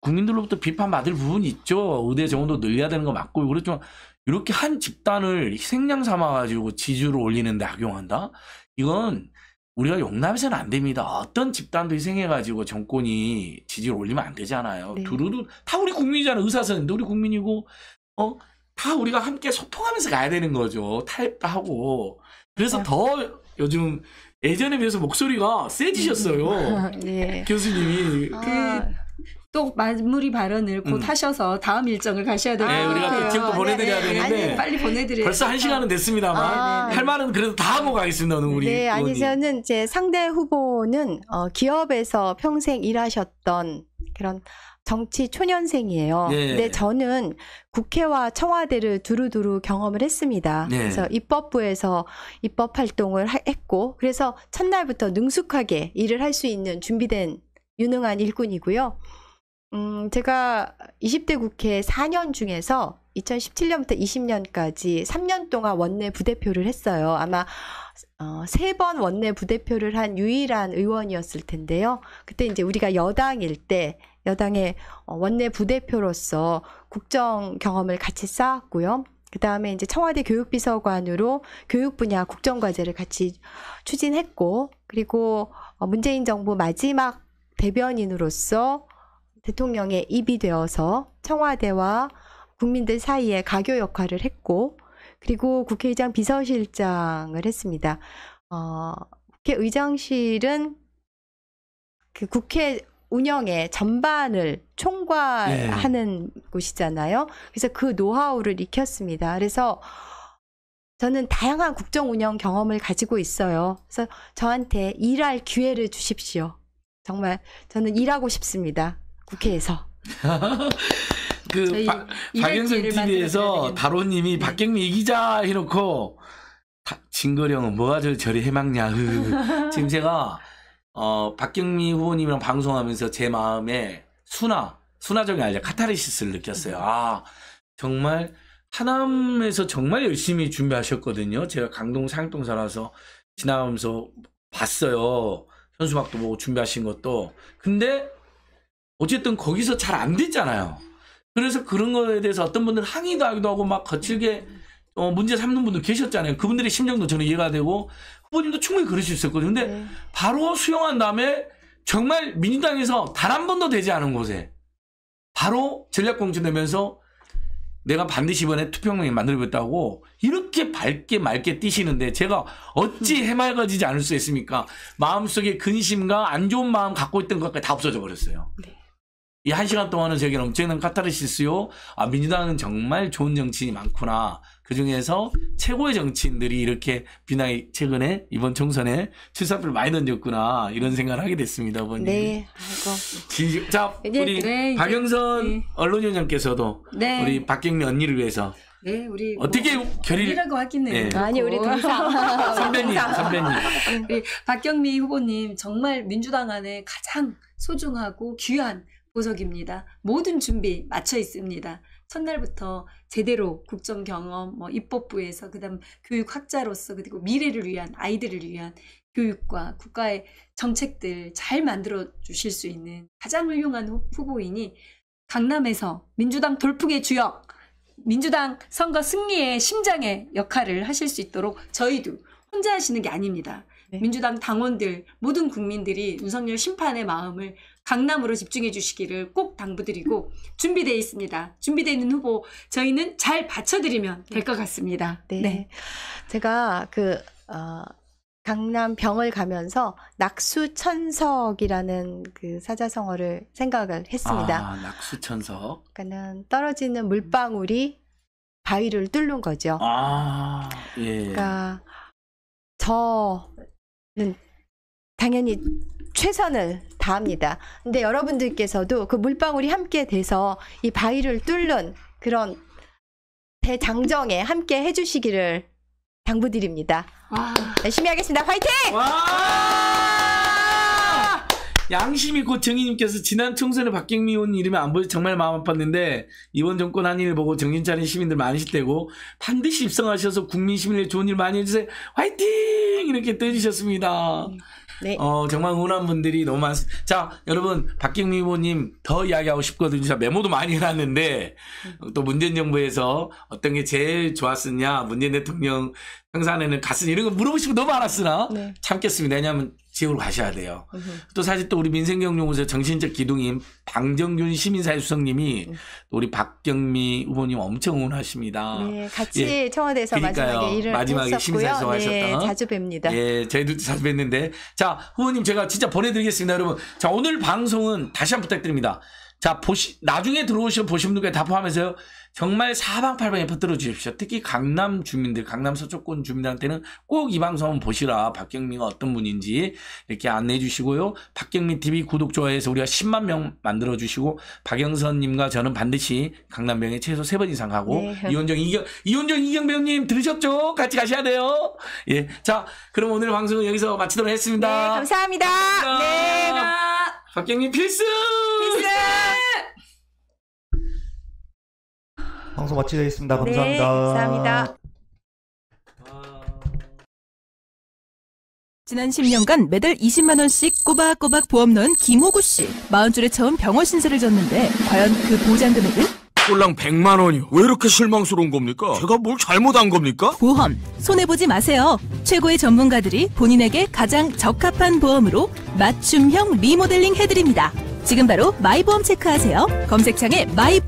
Speaker 2: 국민들로부터 비판받을 부분이 있죠. 의대 정원도 늘려야 되는 거 맞고. 그렇지만 이렇게 한 집단을 희생양 삼아가지고 지지율을 올리는데 악용한다? 이건 우리가 용납해서는 안 됩니다. 어떤 집단도 희생해가지고 정권이 지지를 올리면 안 되잖아요. 네. 두루두 다 우리 국민이잖아요. 의사선생님도 우리 국민이고 어 다 우리가 함께 소통하면서 가야 되는 거죠. 타협도 하고 그래서 네. 더 요즘 예전에 비해서 목소리가 세지셨어요. 음. 네. 교수님이 아... 그...
Speaker 1: 또 마무리 발언을 곧 음. 하셔서 다음 일정을 가셔야 될것 네, 같아요. 우리가 또 지금 또 네, 네. 보내드려야 네, 되는데 아니, 빨리 보내드려야 벌써 한
Speaker 2: 시간은 됐습니다만 아, 할 말은 그래도 다 하고 가겠습니다. 오늘 우리 네, 아니
Speaker 1: 저는 제
Speaker 3: 상대 후보는 어, 기업에서 평생 일하셨던 그런 정치 초년생이에요. 네. 근데 저는 국회와 청와대를 두루두루 경험을 했습니다. 네. 그래서 입법부에서 입법 활동을 했고, 그래서 첫날부터 능숙하게 일을 할 수 있는 준비된 유능한 일꾼이고요. 음, 제가 20대 국회 4년 중에서 2017년부터 20년까지 3년 동안 원내 부대표를 했어요. 아마 어, 세 번 원내 부대표를 한 유일한 의원이었을 텐데요. 그때 이제 우리가 여당일 때 여당의 어, 원내 부대표로서 국정 경험을 같이 쌓았고요. 그 다음에 이제 청와대 교육비서관으로 교육 분야 국정과제를 같이 추진했고, 그리고 어, 문재인 정부 마지막 대변인으로서 대통령의 입이 되어서 청와대와 국민들 사이에 가교 역할을 했고 그리고 국회의장 비서실장을 했습니다. 어, 국회의장실은 그 국회 운영의 전반을 총괄하는 네. 곳이잖아요. 그래서 그 노하우를 익혔습니다. 그래서 저는 다양한 국정 운영 경험을 가지고 있어요. 그래서 저한테 일할 기회를 주십시오. 정말 저는 일하고 싶습니다. 국회에서
Speaker 2: 그 바, 박영선 TV에서 다로님이 네. 박경미 이기자 해놓고 진거령은 뭐가 저 저리 해막냐 지금 제가 어 박경미 후보님이랑 방송하면서 제 마음에 순화 순화적인알니 카타르시스를 느꼈어요. 네. 아 정말 하남에서 정말 열심히 준비하셨거든요. 제가 강동 상동 살아서 지나면서 봤어요. 현수막도 보고 준비하신 것도. 근데 어쨌든 거기서 잘 안 됐잖아요. 그래서 그런 거에 대해서 어떤 분들 항의도 하기도 하고 막 거칠게 어, 문제 삼는 분들 계셨잖아요. 그분들의 심정도 저는 이해가 되고 후보님도 충분히 그럴 수 있었거든요. 근데 네. 바로 수용한 다음에 정말 민주당에서 단 한 번도 되지 않은 곳에 바로 전략공천되면서 내가 반드시 이번에 투표명이 만들어졌다고 이렇게 밝게 맑게 뛰시는데 제가 어찌 해맑아지지 않을 수 있습니까? 마음속에 근심과 안 좋은 마음 갖고 있던 것까지 다 없어져 버렸어요. 네. 이한 시간 동안은 저에게 엄청난 카타르시스요. 아, 민주당은 정말 좋은 정치인이 많구나. 그 중에서 최고의 정치인들이 이렇게 비나이 최근에 이번 총선에 출사표를 많이 던졌구나. 이런 생각을 하게 됐습니다, 어머님. 네,
Speaker 1: 아이고.
Speaker 2: 지, 자, 이제, 우리 네, 박영선 네. 언론위원장께서도 네. 우리 박경미 언니를 위해서
Speaker 1: 네, 우리 뭐 어떻게 뭐, 결의 이라고 하겠네요. 네. 아니 우리 동상 선배님, 선배님. 우리 박경미 후보님 정말 민주당 안에 가장 소중하고 귀한 보석입니다. 모든 준비 마쳐 있습니다. 첫날부터 제대로 국정 경험, 뭐 입법부에서 그다음 교육학자로서 그리고 미래를 위한 아이들을 위한 교육과 국가의 정책들 잘 만들어 주실 수 있는 가장 훌륭한 후보인이 강남에서 민주당 돌풍의 주역, 민주당 선거 승리의 심장의 역할을 하실 수 있도록 저희도 혼자 하시는 게 아닙니다. 네. 민주당 당원들 모든 국민들이 윤석열 심판의 마음을 강남으로 집중해 주시기를 꼭 당부드리고 준비되어 있습니다. 준비되어 있는 후보 저희는 잘 받쳐드리면 될 것 같습니다.
Speaker 3: 네. 네. 제가 그, 어, 강남 병을 가면서 낙수천석이라는 그 사자성어를 생각을 했습니다. 아,
Speaker 2: 낙수천석.
Speaker 3: 그러니까는 떨어지는 물방울이 바위를 뚫는 거죠.
Speaker 2: 아, 예. 그러니까
Speaker 3: 저는 당연히 최선을 다합니다. 근데 여러분들께서도 그 물방울이 함께 돼서 이 바위를 뚫는 그런 대장정에 함께 해주시기를 당부드립니다. 와. 열심히 하겠습니다. 화이팅!
Speaker 2: 양심 있고 정의님께서 지난 총선에 박경미 의원 이름이 안 보여 정말 마음 아팠는데 이번 정권 한일 보고 정신 차린 시민들 많으실 테고 반드시 입성하셔서 국민 시민의 좋은 일 많이 해주세요. 화이팅! 이렇게 떠주셨습니다. 네. 어, 정말 응원한 분들이 너무 많습 니다 자, 여러분, 박경미 후보님 더 이야기하고 싶거든요. 제가 메모도 많이 해놨는데, 음. 또 문재인 정부에서 어떤 게 제일 좋았었냐, 문재인 대통령 평산에는 갔으니 이런 거 물어보시면 너무 많았으나 네. 참겠습니다. 왜냐하면 지역으로 가셔야 돼요. 으흠. 또 사실 또 우리 민생경영에서 정신적 기둥인 방정균 시민사회수석님이 우리 박경미 후보님 엄청 응원하십니다. 네, 같이 예.
Speaker 3: 청와대에서 그러니까요. 마지막에 일을 마지막에 심사에서 네, 하셨던. 자주 뵙니다.
Speaker 2: 예, 저희도 자주 뵙는데 자 후보님 제가 진짜 보내드리겠습니다, 여러분. 자 오늘 방송은 다시 한 번 부탁드립니다. 자 보시 나중에 들어오시면 보신 분들께 다 포함해서요. 정말 사방팔방에 퍼뜨려 주십시오. 특히 강남 주민들, 강남 서초권 주민들한테는 꼭 이 방송 한번 보시라. 박경민가 어떤 분인지 이렇게 안내해 주시고요. 박경민 TV 구독, 좋아해서 우리가 10만 명 만들어 주시고 박영선님과 저는 반드시 강남병에 최소 3번 이상 하고 네. 이혼정, 이경, 이혼정, 이경 배우님 들으셨죠? 같이 가셔야 돼요. 예. 자, 그럼 오늘 방송은 여기서 마치도록 했습니다. 네,
Speaker 1: 감사합니다. 감사합니다. 네.
Speaker 2: 박경민 필승! 필승!
Speaker 1: 방송 마치겠습니다. 감사합니다. 네, 감사합니다. 지난 10년간 매달
Speaker 3: 20만 원씩 꼬박꼬박 보험 넣은 김호구 씨. 마흔 줄에 처음 병원 신세를 졌는데 과연 그 보장 금액은?
Speaker 2: 꼴랑 100만 원이요. 왜 이렇게 실망스러운 겁니까? 제가 뭘 잘못한 겁니까? 보험
Speaker 3: 손해 보지 마세요. 최고의 전문가들이 본인에게 가장 적합한 보험으로 맞춤형 리모델링 해드립니다. 지금 바로 마이보험 체크하세요. 검색창에 마이